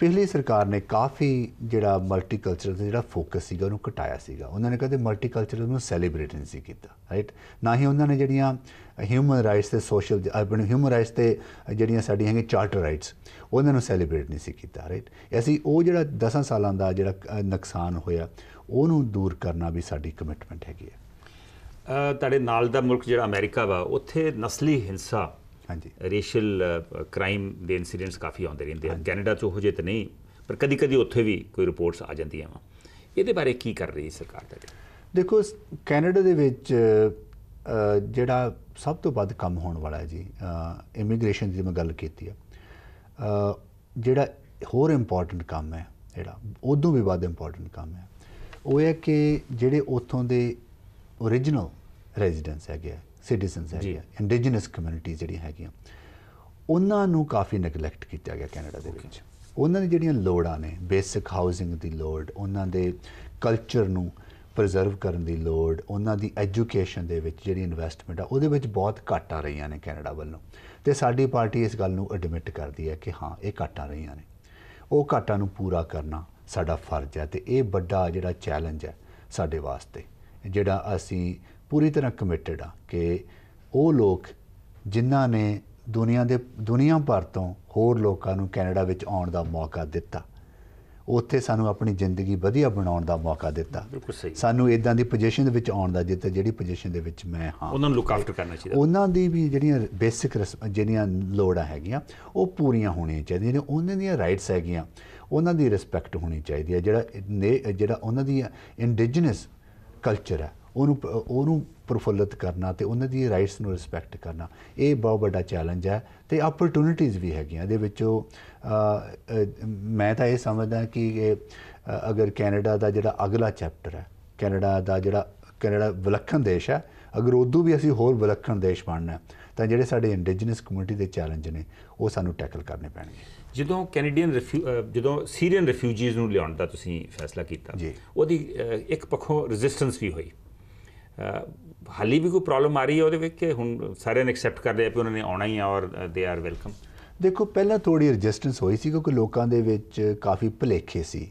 ਪਹਿਲੀ ਸਰਕਾਰ ਨੇ ਕਾਫੀ ਜਿਹੜਾ ਮਲਟੀਕਲਚਰਲ ਤੇ ਜਿਹੜਾ ਫੋਕਸ ਸੀਗਾ ਉਹਨੂੰ ਘਟਾਇਆ ਸੀਗਾ ਉਹਨਾਂ ਨੇ ਕਹਿੰਦੇ ਮਲਟੀਕਲਚਰਲ ਨੂੰ ਸੈਲੀਬ੍ਰੇਟ ਨਹੀਂ ਸੀ ਕੀਤਾ ਰਾਈਟ ਨਾ ਹੀ ਉਹਨਾਂ ਨੇ ਜਿਹੜੀਆਂ ਹਿਊਮਨ ਰਾਈਟਸ ਤੇ ਸੋਸ਼ਲ ਆਪਣੇ ਹਿਊਮਨ ਰਾਈਟਸ ਤੇ ਜਿਹੜੀਆਂ ਸਾਡੀਆਂ ਹੈਗੇ ਚਾਰਟਰ ਰਾਈਟਸ ਉਹਨਾਂ ਨੂੰ ਸੈਲੀਬ੍ਰੇਟ ਨਹੀਂ ਸੀ ਕੀਤਾ ਰਾਈਟ ਐਸੀ ਉਹ ਜਿਹੜਾ 10 ਸਾਲਾਂ ਦਾ ਜਿਹੜਾ ਨੁਕਸਾਨ ਹੋਇਆ ਉਹਨੂੰ ਦੂਰ ਕਰਨਾ ਵੀ ਸਾਡੀ ਕਮਿਟਮੈਂਟ ਹੈਗੀ ਹੈ ਤੁਹਾਡੇ ਨਾਲ ਦਾ ਮੁਲਕ ਜਿਹੜਾ ਅਮਰੀਕਾ ਵਾ ਉੱਥੇ ਨਸਲੀ ਹਿੰਸਾ ਹਾਂਜੀ ਰੇਸ਼ਲ ਕ੍ਰਾਈਮ ਦੇ ਇਨਸੀਡੈਂਟਸ ਕਾਫੀ ਆਉਂਦੇ ਰਹਿੰਦੇ ਆ ਕੈਨੇਡਾ ਚ ਹੋ ਜੇ ਤਾਂ ਨਹੀਂ ਪਰ ਕਦੀ ਕਦੀ ਉੱਥੇ ਵੀ ਕੋਈ ਰਿਪੋਰਟਸ ਆ ਜਾਂਦੀਆਂ ਵਾ ਇਹਦੇ ਬਾਰੇ ਕੀ ਕਰ ਰਹੀ ਸਰਕਾਰ ਦਾ ਦੇਖੋ ਕੈਨੇਡਾ ਦੇ ਵਿੱਚ ਜਿਹੜਾ ਸਭ ਤੋਂ ਵੱਧ ਕੰਮ ਹੋਣ ਵਾਲਾ ਹੈ ਜੀ ਇਮੀਗ੍ਰੇਸ਼ਨ ਦੀ ਮੈਂ ਗੱਲ ਕੀਤੀ ਆ ਜਿਹੜਾ ਹੋਰ ਇੰਪੋਰਟੈਂਟ ਕੰਮ ਹੈ ਜਿਹੜਾ ਉਦੋਂ ਵੀ ਵੱਧ ਇੰਪੋਰਟੈਂਟ ਕੰਮ ਹੈ ਉਹ ਹੈ ਕਿ ਜਿਹੜੇ ਉਥੋਂ ਦੇ origignal residence ਹੈਗੇ ਸਿਟੀਜ਼ਨਸ ਹੈ ਇੰਡੀਜਨਸ ਕਮਿਊਨਿਟੀ ਜਿਹੜੀ ਹੈਗੀਆਂ ਉਹਨਾਂ ਨੂੰ ਕਾਫੀ ਨੈਗਲੈਕਟ ਕੀਤਾ ਗਿਆ ਕੈਨੇਡਾ ਦੇ ਵਿੱਚ ਉਹਨਾਂ ਦੀ ਜਿਹੜੀਆਂ ਲੋੜਾਂ ਨੇ ਬੇਸਿਕ ਹਾਊਸਿੰਗ ਦੀ ਲੋੜ ਉਹਨਾਂ ਦੇ ਕਲਚਰ ਨੂੰ ਪ੍ਰੀਜ਼ਰਵ ਕਰਨ ਦੀ ਲੋੜ ਉਹਨਾਂ ਦੀ ਐਜੂਕੇਸ਼ਨ ਦੇ ਵਿੱਚ ਜਿਹੜੀ ਇਨਵੈਸਟਮੈਂਟ ਆ ਉਹਦੇ ਵਿੱਚ ਬਹੁਤ ਘਟ ਆ ਰਹੀਆਂ ਨੇ ਕੈਨੇਡਾ ਵੱਲੋਂ ਤੇ ਸਾਡੀ ਪਾਰਟੀ ਇਸ ਗੱਲ ਨੂੰ ਐਡਮਿਟ ਕਰਦੀ ਹੈ ਕਿ ਹਾਂ ਇਹ ਘਟ ਆ ਰਹੀਆਂ ਨੇ ਉਹ ਘਾਟਾਂ ਨੂੰ ਪੂਰਾ ਕਰਨਾ ਸਾਡਾ ਫਰਜ਼ ਹੈ ਤੇ ਇਹ ਵੱਡਾ ਜਿਹੜਾ ਚੈਲੰਜ ਹੈ ਸਾਡੇ ਵਾਸਤੇ ਜਿਹੜਾ ਅਸੀਂ ਪੂਰੀ ਤਰ੍ਹਾਂ ਕਮਿਟਡ ਆ ਕਿ ਉਹ ਲੋਕ ਜਿਨ੍ਹਾਂ ਨੇ ਦੁਨੀਆ ਦੇ ਦੁਨੀਆ ਭਰ ਤੋਂ ਹੋਰ ਲੋਕਾਂ ਨੂੰ ਕੈਨੇਡਾ ਵਿੱਚ ਆਉਣ ਦਾ ਮੌਕਾ ਦਿੱਤਾ ਉੱਥੇ ਸਾਨੂੰ ਆਪਣੀ ਜ਼ਿੰਦਗੀ ਵਧੀਆ ਬਣਾਉਣ ਦਾ ਮੌਕਾ ਦਿੱਤਾ ਸਾਨੂੰ ਇਦਾਂ ਦੀ ਪੋਜੀਸ਼ਨ ਦੇ ਵਿੱਚ ਆਉਣ ਦਾ ਦਿੱਤਾ ਜਿਹੜੀ ਪੋਜੀਸ਼ਨ ਦੇ ਵਿੱਚ ਮੈਂ ਹਾਂ ਉਹਨਾਂ ਨੂੰ ਲੁੱਕ ਆਫਟਰ ਕਰਨਾ ਚਾਹੀਦਾ ਉਹਨਾਂ ਦੀ ਵੀ ਜਿਹੜੀਆਂ ਬੇਸਿਕ ਜਿਹੜੀਆਂ ਲੋੜਾਂ ਹੈਗੀਆਂ ਉਹ ਪੂਰੀਆਂ ਹੋਣੀਆਂ ਚਾਹੀਦੀਆਂ ਨੇ ਉਹਨਾਂ ਦੀਆਂ ਰਾਈਟਸ ਹੈਗੀਆਂ ਉਹਨਾਂ ਦੀ ਰਿਸਪੈਕਟ ਹੋਣੀ ਚਾਹੀਦੀ ਹੈ ਜਿਹੜਾ ਜਿਹੜਾ ਉਹਨਾਂ ਦੀ ਇੰਡੀਜਨਸ ਕਲਚਰ ਹੈ ਉਹਨੂੰ ਉਹਨੂੰ ਪ੍ਰਫੁੱਲਤ ਕਰਨਾ ਤੇ ਉਹਨਾਂ ਦੀ ਰਾਈਟਸ ਨੂੰ ਰਿਸਪੈਕਟ ਕਰਨਾ ਇਹ ਬਹੁਤ ਵੱਡਾ ਚੈਲੰਜ ਹੈ ਤੇ ਆਪਰਚੂਨਿਟੀਆਂ ਵੀ ਹੈਗੀਆਂ ਇਹਦੇ ਵਿੱਚੋਂ ਮੈਂ ਤਾਂ ਇਹ ਸਮਝਦਾ ਕਿ ਅਗਰ ਕੈਨੇਡਾ ਦਾ ਜਿਹੜਾ ਅਗਲਾ ਚੈਪਟਰ ਹੈ ਕੈਨੇਡਾ ਦਾ ਜਿਹੜਾ ਕੈਨੇਡਾ ਵਿਲੱਖਣ ਦੇਸ਼ ਹੈ ਅਗਰ ਉਦੋਂ ਵੀ ਅਸੀਂ ਹੋਰ ਵਿਲੱਖਣ ਦੇਸ਼ ਬਣਨਾ ਤਾਂ ਜਿਹੜੇ ਸਾਡੇ ਇੰਡੀਜਨਸ ਕਮਿਊਨਿਟੀ ਦੇ ਚੈਲੰਜ ਨੇ ਉਹ ਸਾਨੂੰ ਟੈਕਲ ਕਰਨੇ ਪੈਣਗੇ ਜਦੋਂ ਕੈਨੇਡੀਅਨ ਜਦੋਂ ਸੀਰੀਅਨ ਰਿਫਿਊਜੀਜ਼ ਨੂੰ ਲਿਆਉਣ ਦਾ ਤੁਸੀਂ ਫੈਸਲਾ ਕੀਤਾ ਉਹਦੀ ਇੱਕ ਪੱਖੋਂ ਰੈਜ਼ਿਸਟੈਂਸ ਵੀ ਹੋਈ ਹਾਲੀ ਵੀ ਕੋਈ ਪ੍ਰੋਬਲਮ ਆ ਰਹੀ ਹੈ ਉਹਦੇ ਵਿੱਚ ਕਿ ਹੁਣ ਸਾਰਿਆਂ ਨੇ ਐਕਸੈਪਟ ਕਰ ਲਿਆ ਕਿ ਉਹਨਾਂ ਨੇ ਆਉਣਾ ਹੀ ਆ ਔਰ ਦੇ ਆਰ ਵੈਲਕਮ ਦੇਖੋ ਪਹਿਲਾਂ ਥੋੜੀ ਰੈਜਿਸਟੈਂਸ ਹੋਈ ਸੀ ਕਿਉਂਕਿ ਲੋਕਾਂ ਦੇ ਵਿੱਚ ਕਾਫੀ ਭਲੇਖੇ ਸੀ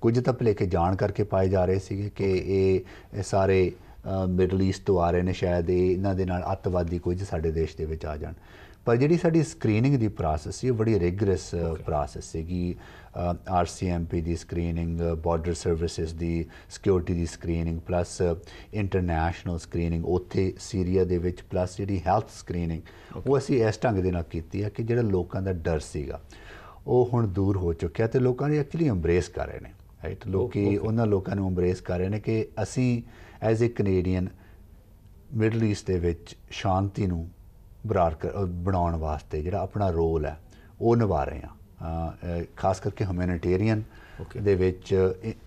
ਕੁਝ ਤਾਂ ਭਲੇਖੇ ਜਾਣ ਕਰਕੇ ਪਾਏ ਜਾ ਰਹੇ ਸੀਗੇ ਕਿ ਇਹ ਸਾਰੇ ਮਿਡਲ ਈਸਟ ਤੋਂ ਆ ਰਹੇ ਨੇ ਸ਼ਾਇਦ ਇਹਨਾਂ ਦੇ ਨਾਲ ਅੱਤਵਾਦੀ ਕੁਝ ਸਾਡੇ ਦੇਸ਼ ਦੇ ਵਿੱਚ ਆ ਜਾਣ ਪਰ ਜਿਹੜੀ ਸਾਡੀ ਸਕਰੀਨਿੰਗ ਦੀ ਪ੍ਰੋਸੈਸ ਸੀ ਉਹ ਬੜੀ ਰਿਗਰਸ ਪ੍ਰੋਸੈਸ ਸੀਗੀ ਆਰਸੀਐਮਪੀ ਦੀ ਸਕਰੀਨਿੰਗ ਬਾਰਡਰ ਸਰਵਿਸਿਜ਼ ਦੀ ਸਿਕਿਉਰਿਟੀ ਦੀ ਸਕਰੀਨਿੰਗ ਪਲੱਸ ਇੰਟਰਨੈਸ਼ਨਲ ਸਕਰੀਨਿੰਗ ਉੱਥੇ ਸੀਰੀਆ ਦੇ ਵਿੱਚ ਪਲੱਸ ਜਿਹੜੀ ਹੈਲਥ ਸਕਰੀਨਿੰਗ ਉਹ ਅਸੀਂ ਇਸ ਢੰਗ ਦੇ ਨਾਲ ਕੀਤੀ ਹੈ ਕਿ ਜਿਹੜਾ ਲੋਕਾਂ ਦਾ ਡਰ ਸੀਗਾ ਉਹ ਹੁਣ ਦੂਰ ਹੋ ਚੁੱਕਿਆ ਤੇ ਲੋਕਾਂ ਨੇ ਐਕਚੁਅਲੀ ਐਮਬ੍ਰੇਸ ਕਰ ਰਹੇ ਨੇ ਰਾਈਟ ਲੋਕੀ ਉਹਨਾਂ ਲੋਕਾਂ ਨੂੰ ਐਮਬ੍ਰੇਸ ਕਰ ਰਹੇ ਨੇ ਕਿ ਅਸੀਂ as a Canadian Middle East ਦੇ ਵਿੱਚ ਸ਼ਾਂਤੀ ਨੂੰ ਬਰਾਰ ਬਣਾਉਣ ਵਾਸਤੇ ਜਿਹੜਾ ਆਪਣਾ ਰੋਲ ਹੈ ਉਹ ਨਿਭਾ ਰਹੇ ਆ ਖਾਸ ਕਰਕੇ ਹਿਊਮੈਨਿਟੇਰੀਅਨ ਦੇ ਵਿੱਚ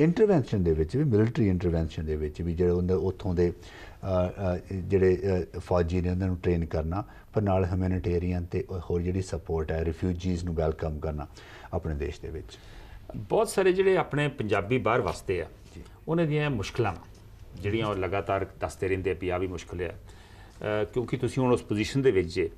ਇੰਟਰਵੈਂਸ਼ਨ ਦੇ ਵਿੱਚ ਵੀ ਮਿਲਟਰੀ ਇੰਟਰਵੈਂਸ਼ਨ ਦੇ ਵਿੱਚ ਵੀ ਜਿਹੜੇ ਉਹਨਾਂ ਉੱਥੋਂ ਦੇ ਜਿਹੜੇ ਫੌਜੀ ਨੇ ਉਹਨਾਂ ਨੂੰ ਟ੍ਰੇਨ ਕਰਨਾ ਪਰ ਨਾਲ ਹਿਊਮੈਨਿਟੇਰੀਅਨ ਤੇ ਹੋਰ ਜਿਹੜੀ ਸਪੋਰਟ ਹੈ ਰਿਫਿਊਜੀਜ਼ ਨੂੰ ਵੈਲਕਮ ਕਰਨਾ ਆਪਣੇ ਦੇਸ਼ ਦੇ ਵਿੱਚ ਬਹੁਤ ਸਾਰੇ ਜਿਹੜੇ ਆਪਣੇ ਪੰਜਾਬੀ ਬਾਹਰ ਵਸਦੇ ਆ ਉਹਨਾਂ ਦੀਆਂ ਮੁਸ਼ਕਲਾਂ ਜਿਹੜੀਆਂ ਉਹ ਲਗਾਤਾਰ ਦੱਸਦੇ ਰਹਿੰਦੇ ਆ ਵੀ ਆ ਵੀ ਮੁਸ਼ਕਲ ਹੈ ਕਿਉਂਕਿ ਤੁਸੀਂ ਹੁਣ ਉਸ ਪੋਜੀਸ਼ਨ ਦੇ ਵਿੱਚ ਜੇ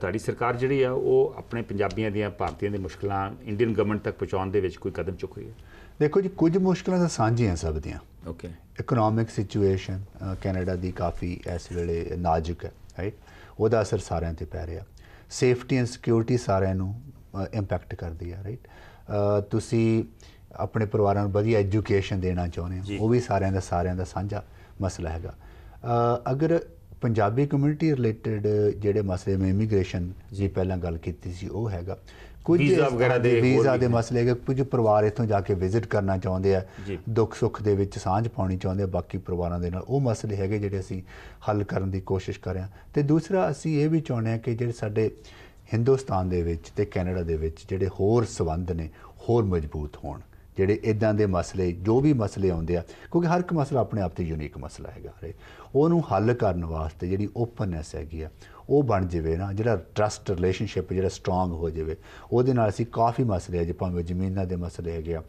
ਤੁਹਾਡੀ ਸਰਕਾਰ ਜਿਹੜੀ ਆ ਉਹ ਆਪਣੇ ਪੰਜਾਬੀਆਂ ਦੀਆਂ ਭਾਰਤੀਆਂ ਦੀਆਂ ਮੁਸ਼ਕਲਾਂ ਇੰਡੀਅਨ ਗਵਰਨਮੈਂਟ ਤੱਕ ਪਹੁੰਚਾਉਣ ਦੇ ਵਿੱਚ ਕੋਈ ਕਦਮ ਚੁੱਕ ਰਹੀ ਹੈ ਦੇਖੋ ਜੀ ਕੁਝ ਮੁਸ਼ਕਲਾਂ ਤਾਂ ਸਾਂਝੀਆਂ ਸਭ ਦੀਆਂ ਓਕੇ ਇਕਨੋਮਿਕ ਸਿਚੁਏਸ਼ਨ ਕੈਨੇਡਾ ਦੀ ਕਾਫੀ ਇਸ ਵੇਲੇ ਨਾਜ਼ੁਕ ਹੈ ਰਾਈਟ ਉਹਦਾ ਅਸਰ ਸਾਰਿਆਂ ਤੇ ਪੈ ਰਿਹਾ ਸੇਫਟੀ ਐਂਡ ਸਿਕਿਉਰਿਟੀ ਸਾਰਿਆਂ ਨੂੰ ਇੰਪੈਕਟ ਕਰਦੀ ਹੈ ਰਾਈਟ ਤੁਸੀਂ ਆਪਣੇ ਪਰਿਵਾਰਾਂ ਨੂੰ ਵਧੀਆ ਐਜੂਕੇਸ਼ਨ ਦੇਣਾ ਚਾਹੁੰਦੇ ਹੋ ਉਹ ਵੀ ਸਾਰਿਆਂ ਦਾ ਸਾਰਿਆਂ ਦਾ ਸਾਂਝਾ ਮਸਲਾ ਹੈਗਾ ਅਗਰ ਪੰਜਾਬੀ ਕਮਿਊਨਿਟੀ ਰਿਲੇਟਡ ਜਿਹੜੇ ਮਸਲੇ ਮੈਂ ਇਮੀਗ੍ਰੇਸ਼ਨ ਜੀ ਪਹਿਲਾਂ ਗੱਲ ਕੀਤੀ ਸੀ ਉਹ ਹੈਗਾ ਕੁਝ ਵੀਜ਼ਾ ਵਗੈਰਾ ਦੇ ਵੀਜ਼ਾ ਦੇ ਮਸਲੇ ਹੈਗੇ ਕੁਝ ਪਰਿਵਾਰ ਇਥੋਂ ਜਾ ਕੇ ਵਿਜ਼ਿਟ ਕਰਨਾ ਚਾਹੁੰਦੇ ਆ ਦੁੱਖ ਸੁੱਖ ਦੇ ਵਿੱਚ ਸਾਂਝ ਪਾਉਣੀ ਚਾਹੁੰਦੇ ਆ ਬਾਕੀ ਪਰਿਵਾਰਾਂ ਦੇ ਨਾਲ ਉਹ ਮਸਲੇ ਹੈਗੇ ਜਿਹੜੇ ਅਸੀਂ ਹੱਲ ਕਰਨ ਦੀ ਕੋਸ਼ਿਸ਼ ਕਰ ਰਹੇ ਹਾਂ ਤੇ ਦੂਸਰਾ ਅਸੀਂ ਇਹ ਵੀ ਚਾਹੁੰਦੇ ਆ ਕਿ ਜਿਹੜੇ ਸਾਡੇ ਹਿੰਦੁਸਤਾਨ ਦੇ ਵਿੱਚ ਤੇ ਕੈਨੇਡਾ ਦੇ ਵਿੱਚ ਜਿਹੜੇ ਹੋਰ ਸਬੰਧ ਨੇ ਹੋਰ ਮਜ਼ਬੂਤ ਹੋਣ ਜਿਹੜੇ ਇਦਾਂ ਦੇ ਮਸਲੇ ਜੋ ਵੀ ਮਸਲੇ ਆਉਂਦੇ ਆ ਕਿਉਂਕਿ ਹਰ ਇੱਕ ਮਸਲਾ ਆਪਣੇ ਆਪ ਤੇ ਯੂਨੀਕ ਮਸਲਾ ਹੈਗਾ ਰੇ ਉਹਨੂੰ ਹੱਲ ਕਰਨ ਵਾਸਤੇ ਜਿਹੜੀ ਓਪਨੈਸ ਹੈਗੀ ਆ ਉਹ ਬਣ ਜਾਵੇ ਨਾ ਜਿਹੜਾ ਟਰਸਟ ਰਿਲੇਸ਼ਨਸ਼ਿਪ ਜਿਹੜਾ ਸਟਰੋਂਗ ਹੋ ਜਾਵੇ ਉਹਦੇ ਨਾਲ ਅਸੀਂ ਕਾਫੀ ਮਸਲੇ ਆ ਜੇ ਭਾਵੇਂ ਜ਼ਮੀਨਾਂ ਦੇ ਮਸਲੇ ਹੈਗੇ ਆ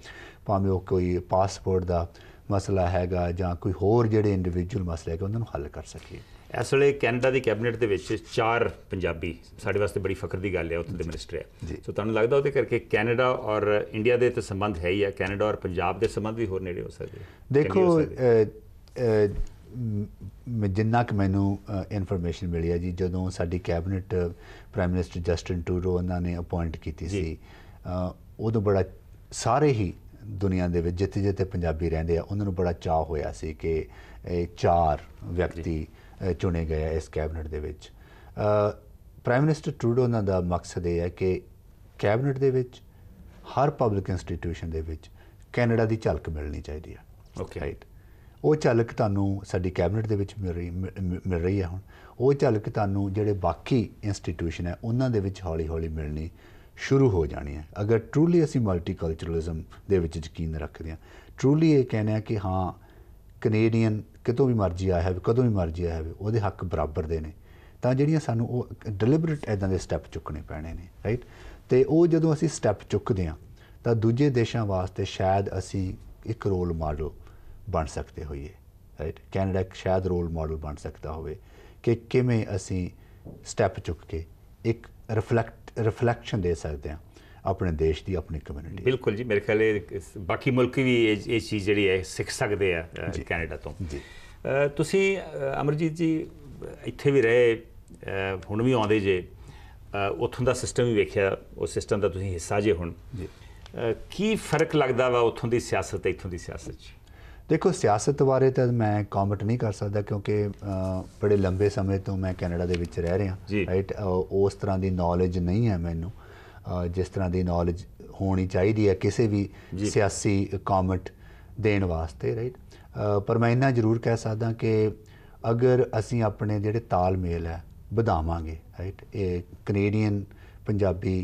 ਭਾਵੇਂ ਉਹ ਕੋਈ ਪਾਸਪੋਰਟ ਦਾ ਮਸਲਾ ਹੈਗਾ ਜਾਂ ਕੋਈ ਹੋਰ ਜਿਹੜੇ ਇੰਡੀਵਿਜੂਅਲ ਮਸਲੇ ਹੈਗੇ ਉਹਨਾਂ ਨੂੰ ਹੱਲ ਕਰ ਸਕੀਏ ਇਸ ਵੇਲੇ ਕੈਨੇਡਾ ਦੀ ਕੈਬਨਿਟ ਦੇ ਵਿੱਚ ਚਾਰ ਪੰਜਾਬੀ ਸਾਡੇ ਵਾਸਤੇ ਬੜੀ ਫਖਰ ਦੀ ਗੱਲ ਹੈ ਉੱਥੇ ਦੇ ਮਿਨਿਸਟਰ ਹੈ ਸੋ ਤੁਹਾਨੂੰ ਲੱਗਦਾ ਉਹਦੇ ਕਰਕੇ ਕੈਨੇਡਾ ਔਰ ਇੰਡੀਆ ਦੇ ਤੇ ਸੰਬੰਧ ਹੈ ਹੀ ਹੈ ਕੈਨੇਡਾ ਔਰ ਪੰਜਾਬ ਦੇ ਸੰਬੰਧ ਵੀ ਹੋਰ ਨੇੜੇ ਹੋ ਸਕਦੇ ਦੇਖੋ ਜਿੰਨਾ ਕਿ ਮੈਨੂੰ ਇਨਫੋਰਮੇਸ਼ਨ ਮਿਲੀ ਹੈ ਜੀ ਜਦੋਂ ਸਾਡੀ cabinet prime minister Justin Trudeau ਉਹਨਾਂ ਨੇ ਅਪਾਇੰਟ ਕੀਤੀ ਸੀ ਉਦੋਂ ਬੜਾ ਸਾਰੇ ਹੀ ਦੁਨੀਆ ਦੇ ਵਿੱਚ ਜਿੱਥੇ ਜਿੱਥੇ ਪੰਜਾਬੀ ਰਹਿੰਦੇ ਆ ਉਹਨਾਂ ਨੂੰ ਬੜਾ ਚਾਹ ਹੋਇਆ ਸੀ ਕਿ ਇਹ ਚਾਰ ਵਿਅਕਤੀ ਚੁਣੇ ਗਏ ਇਸ ਕੈਬਨਿਟ ਦੇ ਵਿੱਚ ਪ੍ਰਾਈਮ ਮਿਨਿਸਟਰ ਟਰੂਡੋ ਦਾ ਮਕਸਦ ਇਹ ਹੈ ਕਿ ਕੈਬਨਿਟ ਦੇ ਵਿੱਚ ਹਰ ਪਬਲਿਕ ਇੰਸਟੀਟਿਊਸ਼ਨ ਦੇ ਵਿੱਚ ਕੈਨੇਡਾ ਦੀ ਝਲਕ ਮਿਲਣੀ ਚਾਹੀਦੀ ਹੈ ਓਕੇ ਰਾਈਟ ਉਹ ਝਲਕ ਤੁਹਾਨੂੰ ਸਾਡੀ ਕੈਬਨਿਟ ਦੇ ਵਿੱਚ ਮਿਲ ਰਹੀ ਮਿਲ ਰਹੀ ਹੈ ਹੁਣ ਉਹ ਝਲਕ ਤੁਹਾਨੂੰ ਜਿਹੜੇ ਬਾਕੀ ਇੰਸਟੀਟਿਊਸ਼ਨ ਹੈ ਉਹਨਾਂ ਦੇ ਵਿੱਚ ਹੌਲੀ-ਹੌਲੀ ਮਿਲਣੀ ਸ਼ੁਰੂ ਹੋ ਜਾਣੀ ਹੈ ਅਗਰ ਟਰੂਲੀ ਅਸੀਂ ਮਲਟੀਕਲਚਰਲਿਜ਼ਮ ਦੇ ਵਿੱਚ ਯਕੀਨ ਰੱਖਦੇ ਹਾਂ ਟਰੂਲੀ ਇਹ ਕਹਿੰਦੇ ਆ ਕਿ ਹਾਂ ਕੈਨੇਡੀਅਨ ਕਿਤੋਂ ਵੀ ਮਰਜ਼ੀ ਆਇਆ ਹੋਵੇ ਕਦੋਂ ਵੀ ਮਰਜ਼ੀ ਆਇਆ ਹੋਵੇ ਉਹਦੇ ਹੱਕ ਬਰਾਬਰ ਦੇ ਨੇ ਤਾਂ ਜਿਹੜੀਆਂ ਸਾਨੂੰ ਉਹ ਡਿਲੀਬਰੇਟ ਐਦਾਂ ਦੇ ਸਟੈਪ ਚੁੱਕਣੇ ਪੈਣੇ ਨੇ ਰਾਈਟ ਤੇ ਉਹ ਜਦੋਂ ਅਸੀਂ ਸਟੈਪ ਚੁੱਕਦੇ ਆ ਤਾਂ ਦੂਜੇ ਦੇਸ਼ਾਂ ਵਾਸਤੇ ਸ਼ਾਇਦ ਅਸੀਂ ਇੱਕ ਰੋਲ ਮਾਡਲ ਬਣ ਸਕਦੇ ਹੋਈਏ ਰਾਈਟ ਕੈਨੇਡਾ ਸ਼ਾਇਦ ਰੋਲ ਮਾਡਲ ਬਣ ਸਕਦਾ ਹੋਵੇ ਕਿ ਕਿਵੇਂ ਅਸੀਂ ਸਟੈਪ ਚੁੱਕ ਕੇ ਇੱਕ ਰਿਫਲੈਕਟ ਰਿਫਲੈਕਸ਼ਨ ਦੇ ਸਕਦੇ ਆ ਆਪਣੇ ਦੇਸ਼ ਦੀ ਆਪਣੀ ਕਮਿਊਨਿਟੀ ਬਿਲਕੁਲ ਜੀ ਮੇਰੇ ਖਿਆਲ ਇਹ ਬਾਕੀ ਮੁਲਕ ਵੀ ਇਹ ਚੀਜ਼ ਜਿਹੜੀ ਹੈ ਸਿੱਖ ਸਕਦੇ ਆ ਕੈਨੇਡਾ ਤੋਂ ਜੀ ਤੁਸੀਂ ਅਮਰਜੀਤ ਜੀ ਇੱਥੇ ਵੀ ਰਹੇ ਹੁਣ ਵੀ ਆਉਂਦੇ ਜੇ ਉੱਥੋਂ ਦਾ ਸਿਸਟਮ ਵੀ ਵੇਖਿਆ ਉਹ ਸਿਸਟਮ ਦਾ ਤੁਸੀਂ ਹਿੱਸਾ ਜੇ ਹੁਣ ਜੀ ਕੀ ਫਰਕ ਲੱਗਦਾ ਵਾ ਉੱਥੋਂ ਦੀ ਸਿਆਸਤ ਤੇ ਇੱਥੋਂ ਦੀ ਸਿਆਸਤ 'ਚ ਦੇਖੋ ਸਿਆਸਤ ਬਾਰੇ ਤਾਂ ਮੈਂ ਕਮੈਂਟ ਨਹੀਂ ਕਰ ਸਕਦਾ ਕਿਉਂਕਿ ਬੜੇ ਲੰਬੇ ਸਮੇਂ ਤੋਂ ਮੈਂ ਕੈਨੇਡਾ ਦੇ ਵਿੱਚ ਰਹਿ ਰਿਹਾ ਰਾਈਟ ਉਸ ਤਰ੍ਹਾਂ ਦੀ ਨੌਲੇਜ ਨਹੀਂ ਹੈ ਮੈਨੂੰ ਜਿਸ ਤਰ੍ਹਾਂ ਦੀ ਨੌਲੇਜ ਹੋਣੀ ਚਾਹੀਦੀ ਹੈ ਕਿਸੇ ਵੀ ਸਿਆਸੀ ਕਮੈਂਟ ਦੇਣ ਵਾਸਤੇ ਰਾਈਟ ਪਰ ਮੈਂ ਇਹਨਾਂ ਜ਼ਰੂਰ ਕਹਿ ਸਕਦਾ ਕਿ ਅਗਰ ਅਸੀਂ ਆਪਣੇ ਜਿਹੜੇ ਤਾਲਮੇਲ ਹੈ ਵਧਾਵਾਂਗੇ ਰਾਈਟ ਇਹ ਕੈਨੇਡੀਅਨ ਪੰਜਾਬੀ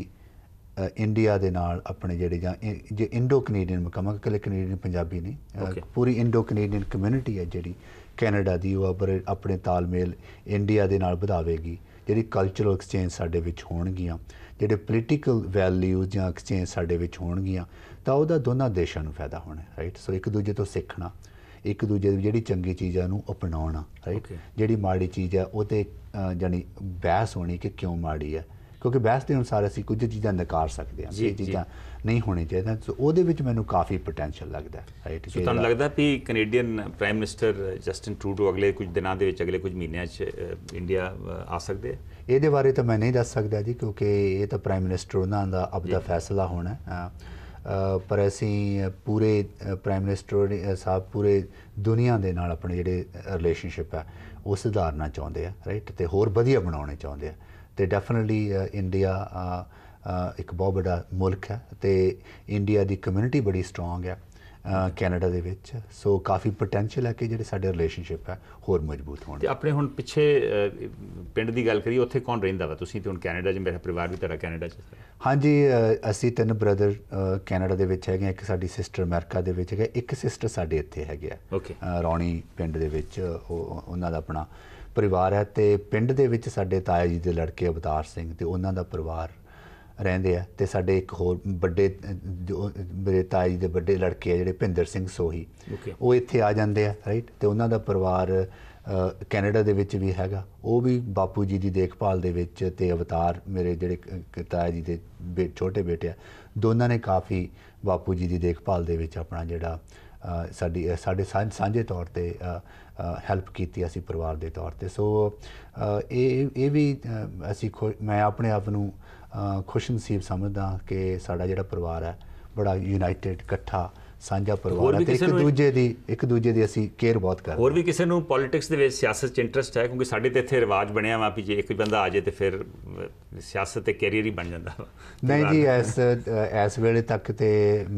ਇੰਡੀਆ ਦੇ ਨਾਲ ਆਪਣੇ ਜਿਹੜੇ ਜਾਂ ਜੇ ਇੰਡੋ ਕੈਨੇਡੀਅਨ ਕਮਾਂ ਕਿ ਕੈਨੇਡੀਅਨ ਪੰਜਾਬੀ ਨਹੀਂ ਪੂਰੀ ਇੰਡੋ ਕੈਨੇਡੀਅਨ ਕਮਿਊਨਿਟੀ ਹੈ ਜਿਹੜੀ ਕੈਨੇਡਾ ਦੀ ਉਹ ਆਪਣੇ ਤਾਲਮੇਲ ਇੰਡੀਆ ਦੇ ਨਾਲ ਵਧਾਵੇਗੀ ਜਿਹੜੀ ਕਲਚਰਲ ਐਕਸਚੇਂਜ ਸਾਡੇ ਵਿੱਚ ਹੋਣਗੀਆਂ ਜਿਹੜੇ ਪੋਲੀਟੀਕਲ ਵੈਲਿਊ ਜਾਂ ਐਕਸਚੇਂਜ ਸਾਡੇ ਵਿੱਚ ਹੋਣਗੀਆਂ ਤਾਂ ਉਹਦਾ ਦੋਨਾਂ ਦੇਸ਼ਾਂ ਨੂੰ ਫਾਇਦਾ ਹੋਣਾ ਰਾਈਟ ਸੋ ਇੱਕ ਦੂਜੇ ਤੋਂ ਸਿੱਖਣਾ ਇੱਕ ਦੂਜੇ ਦੀ ਜਿਹੜੀ ਚੰਗੀ ਚੀਜ਼ਾਂ ਨੂੰ ਅਪਣਾਉਣਾ ਰਾਈਟ ਜਿਹੜੀ ਮਾੜੀ ਚੀਜ਼ ਹੈ ਉਹਤੇ ਜਾਨੀ ਬਹਿਸ ਹੋਣੀ ਕਿ ਕਿਉਂ ਮਾੜੀ ਹੈ ਕਿਉਂਕਿ ਬਹਿਸ ਦੇ ਅਨੁਸਾਰ ਅਸੀਂ ਕੁਝ ਚੀਜ਼ਾਂ ਨਕਾਰ ਸਕਦੇ ਹਾਂ ਇਹ ਚੀਜ਼ਾਂ ਨਹੀਂ ਹੋਣੀ ਚਾਹੀਦੀਆਂ ਸੋ ਉਹਦੇ ਵਿੱਚ ਮੈਨੂੰ ਕਾਫੀ ਪੋਟੈਂਸ਼ੀਅਲ ਲੱਗਦਾ ਰਾਈਟ ਸੋ ਤੁਹਾਨੂੰ ਲੱਗਦਾ ਵੀ Canadian prime minister Justin Trudeau ਅਗਲੇ ਕੁਝ ਦਿਨਾਂ ਦੇ ਵਿੱਚ ਅਗਲੇ ਕੁਝ ਮਹੀਨਿਆਂ 'ਚ ਇੰਡੀਆ ਆ ਸਕਦੇ ਇਹਦੇ ਬਾਰੇ ਤਾਂ ਮੈਂ ਨਹੀਂ ਦੱਸ ਸਕਦਾ ਜੀ ਕਿਉਂਕਿ ਇਹ ਤਾਂ ਪ੍ਰਾਈਮ ਮਿਨਿਸਟਰ ਉਹਨਾਂ ਦਾ ਦਾ ਫੈਸਲਾ ਹੋਣਾ ਪਰ ਅਸੀਂ ਪੂਰੇ ਪ੍ਰਾਈਮ ਮਿਨਿਸਟਰ ਸਾਹਿਬ ਪੂਰੇ ਦੁਨੀਆ ਦੇ ਨਾਲ ਆਪਣੇ ਜਿਹੜੇ ਰਿਲੇਸ਼ਨਸ਼ਿਪ ਹੈ ਉਹ ਸੁਧਾਰਨਾ ਚਾਹੁੰਦੇ ਆ ਰਾਈਟ ਤੇ ਹੋਰ ਵਧੀਆ ਬਣਾਉਣੇ ਚਾਹੁੰਦੇ ਆ ਤੇ ਡੈਫੀਨਿਟਲੀ ਇੰਡੀਆ ਇੱਕ ਬਹੁਤ ਵੱਡਾ ਮੁਲਕ ਹੈ ਤੇ ਇੰਡੀਆ ਦੀ ਕਮਿਊਨਿਟੀ ਬੜੀ ਸਟਰੋਂਗ ਹੈ ਕੈਨੇਡਾ ਦੇ ਵਿੱਚ ਸੋ ਕਾਫੀ ਪੋਟੈਂਸ਼ੀਅਲ ਹੈ ਕਿ ਜਿਹੜੇ ਸਾਡੇ ਰਿਲੇਸ਼ਨਸ਼ਿਪ ਹੈ ਹੋਰ ਮਜ਼ਬੂਤ ਹੋਣ ਤੇ ਆਪਣੇ ਹੁਣ ਪਿੱਛੇ ਪਿੰਡ ਦੀ ਗੱਲ ਕਰੀ ਉੱਥੇ ਕੌਣ ਰਹਿੰਦਾ ਵਾ ਤੁਸੀਂ ਤੇ ਹੁਣ ਕੈਨੇਡਾ 'ਚ ਮੇਰਾ ਪਰਿਵਾਰ ਵੀ ਤੁਹਾਡਾ ਕੈਨੇਡਾ 'ਚ ਹਾਂਜੀ ਅਸੀਂ ਤਿੰਨ ਬ੍ਰਦਰ ਕੈਨੇਡਾ ਦੇ ਵਿੱਚ ਹੈਗੇ ਇੱਕ ਸਾਡੀ ਸਿਸਟਰ ਅਮਰੀਕਾ ਦੇ ਵਿੱਚ ਹੈਗੇ ਇੱਕ ਸਿਸਟਰ ਸਾਡੇ ਇੱਥੇ ਹੈਗੇ ਆ ਰੌਣੀ ਪਿੰਡ ਦੇ ਵਿੱਚ ਉਹਨਾਂ ਦਾ ਆਪਣਾ ਪਰਿਵਾਰ ਹੈ ਤੇ ਪਿੰਡ ਦੇ ਵਿੱਚ ਸਾਡੇ ਤਾਇਆ ਜੀ ਦੇ ਲੜਕੇ ਅਵਤਾਰ ਸਿੰਘ ਤੇ ਉਹਨਾਂ ਦਾ ਪਰਿਵਾਰ ਰਹਿੰਦੇ ਆ ਤੇ ਸਾਡੇ ਇੱਕ ਹੋਰ ਵੱਡੇ ਮੇਰੇ ਤਾਇਆ ਜੀ ਦੇ ਵੱਡੇ ਲੜਕੇ ਆ ਜਿਹੜੇ ਭਿੰਦਰ ਸਿੰਘ ਸੋਹੀ ਉਹ ਇੱਥੇ ਆ ਜਾਂਦੇ ਆ ਰਾਈਟ ਤੇ ਉਹਨਾਂ ਦਾ ਪਰਿਵਾਰ ਕੈਨੇਡਾ ਦੇ ਵਿੱਚ ਵੀ ਹੈਗਾ ਉਹ ਵੀ ਬਾਪੂ ਜੀ ਦੀ ਦੇਖਭਾਲ ਦੇ ਵਿੱਚ ਤੇ ਅਵਤਾਰ ਮੇਰੇ ਜਿਹੜੇ ਤਾਇਆ ਜੀ ਦੇ ਛੋਟੇ ਬੇਟੇ ਆ ਦੋਨਾਂ ਨੇ ਕਾਫੀ ਬਾਪੂ ਜੀ ਦੀ ਦੇਖਭਾਲ ਦੇ ਵਿੱਚ ਆਪਣਾ ਜਿਹੜਾ ਸਾਡੀ ਸਾਡੇ ਸਾਂਝੇ ਤੌਰ ਤੇ ਹੈਲਪ ਕੀਤੀ ਅਸੀਂ ਪਰਿਵਾਰ ਦੇ ਤੌਰ ਤੇ ਸੋ ਇਹ ਇਹ ਵੀ ਅਸੀਂ ਮੈਂ ਆਪਣੇ ਆਪ ਨੂੰ ਖੁਸ਼ਨਸੀਬ ਸਮਝਦਾ ਕਿ ਸਾਡਾ ਜਿਹੜਾ ਪਰਿਵਾਰ ਹੈ ਬੜਾ ਯੂਨਾਈਟਿਡ ਇਕੱਠਾ ਸਾਂਝਾ ਪਰਿਵਾਰ ਹੈ ਤੇ ਇੱਕ ਦੂਜੇ ਦੀ ਇੱਕ ਦੂਜੇ ਦੀ ਅਸੀਂ ਕੇਅਰ ਬਹੁਤ ਕਰਦੇ ਹੋਰ ਵੀ ਕਿਸੇ ਨੂੰ ਪੋਲਿਟਿਕਸ ਦੇ ਵਿੱਚ ਸਿਆਸਤ 'ਚ ਇੰਟਰਸਟ ਹੈ ਕਿਉਂਕਿ ਸਾਡੇ ਤੇ ਇੱਥੇ ਰਿਵਾਜ ਬਣਿਆ ਵਾ ਵੀ ਜੇ ਇੱਕ ਬੰਦਾ ਆ ਜੇ ਤੇ ਫਿਰ ਸਿਆਸਤ ਤੇ ਕੈਰੀਅਰ ਹੀ ਬਣ ਜਾਂਦਾ ਨਹੀਂ ਜੀ ਐਸ ਐਸ ਵੇਲੇ ਤੱਕ ਤੇ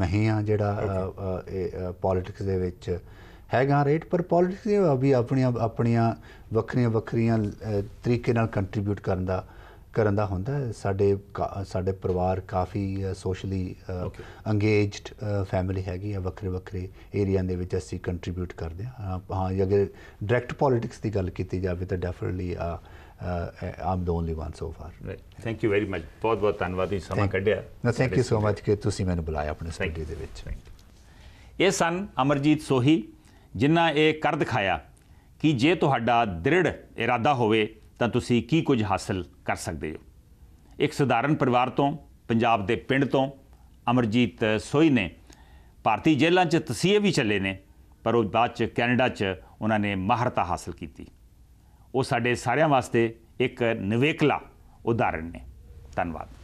ਮੈਂ ਆ ਜਿਹੜਾ ਪੋਲਿਟਿਕਸ ਦੇ ਵਿੱਚ ਹੈਗਾ ਰੇਟ ਪਰ ਪੋਲਿਟਿਕਸ ਵੀ ਆਪਣੀਆਂ ਆਪਣੀਆਂ ਵੱਖਰੀਆਂ ਵੱਖਰੀਆਂ ਤਰੀਕੇ ਨਾਲ ਕੰਟਰੀਬਿਊਟ ਕਰਨ ਦਾ ਕਰਨ ਦਾ ਹੁੰਦਾ ਸਾਡੇ ਸਾਡੇ ਪਰਿਵਾਰ ਕਾਫੀ ਸੋਸ਼ਲੀ ਅੰਗੇਜਡ ਫੈਮਿਲੀ ਹੈਗੀ ਆ ਵੱਖਰੇ ਵੱਖਰੇ ਏਰੀਆ ਦੇ ਵਿੱਚ ਅਸੀਂ ਕੰਟਰੀਬਿਊਟ ਕਰਦੇ ਹਾਂ ਹਾਂ ਅਗਰ ਡਾਇਰੈਕਟ ਪੋਲਿਟਿਕਸ ਦੀ ਗੱਲ ਕੀਤੀ ਜਾਵੇ ਤਾਂ definitely ah I'm the only one so far thank you very much ਬਹੁਤ ਬਹੁਤ ਧੰਨਵਾਦੀ ਸਮਾਂ ਕੱਢਿਆ ਨਾ ਥੈਂਕ ਯੂ ਸੋ ਮਚ ਕਿ ਤੁਸੀਂ ਮੈਨੂੰ ਬੁਲਾਇਆ ਆਪਣੇ ਸਟੂਡੀਓ ਦੇ ਵਿੱਚ ਇਹ ਸਨ ਅਮਰਜੀਤ ਸੋਹੀ ਜਿਨ੍ਹਾਂ ਇਹ ਕਰ ਦਿਖਾਇਆ ਕਿ ਜੇ ਤੁਹਾਡਾ ਦ੍ਰਿੜ ਇਰਾਦਾ ਹੋਵੇ ਤਾਂ ਤੁਸੀਂ ਕੀ ਕੁਝ ਹਾਸਲ ਕਰ ਸਕਦੇ ਹੋ ਇੱਕ ਸਧਾਰਨ ਪਰਿਵਾਰ ਤੋਂ ਪੰਜਾਬ ਦੇ ਪਿੰਡ ਤੋਂ ਅਮਰਜੀਤ ਸੋਈ ਨੇ ਭਾਰਤੀ ਜੇਲ੍ਹਾਂ 'ਚ ਤਸੀਹੇ ਵੀ ਚੱਲੇ ਨੇ ਪਰ ਉਹ ਬਾਅਦ 'ਚ ਕੈਨੇਡਾ 'ਚ ਉਹਨਾਂ ਨੇ ਮਹਾਰਤਾ ਹਾਸਲ ਕੀਤੀ ਉਹ ਸਾਡੇ ਸਾਰਿਆਂ ਵਾਸਤੇ ਇੱਕ ਨਿਵੇਕਲਾ ਉਦਾਹਰਣ ਨੇ ਧੰਨਵਾਦ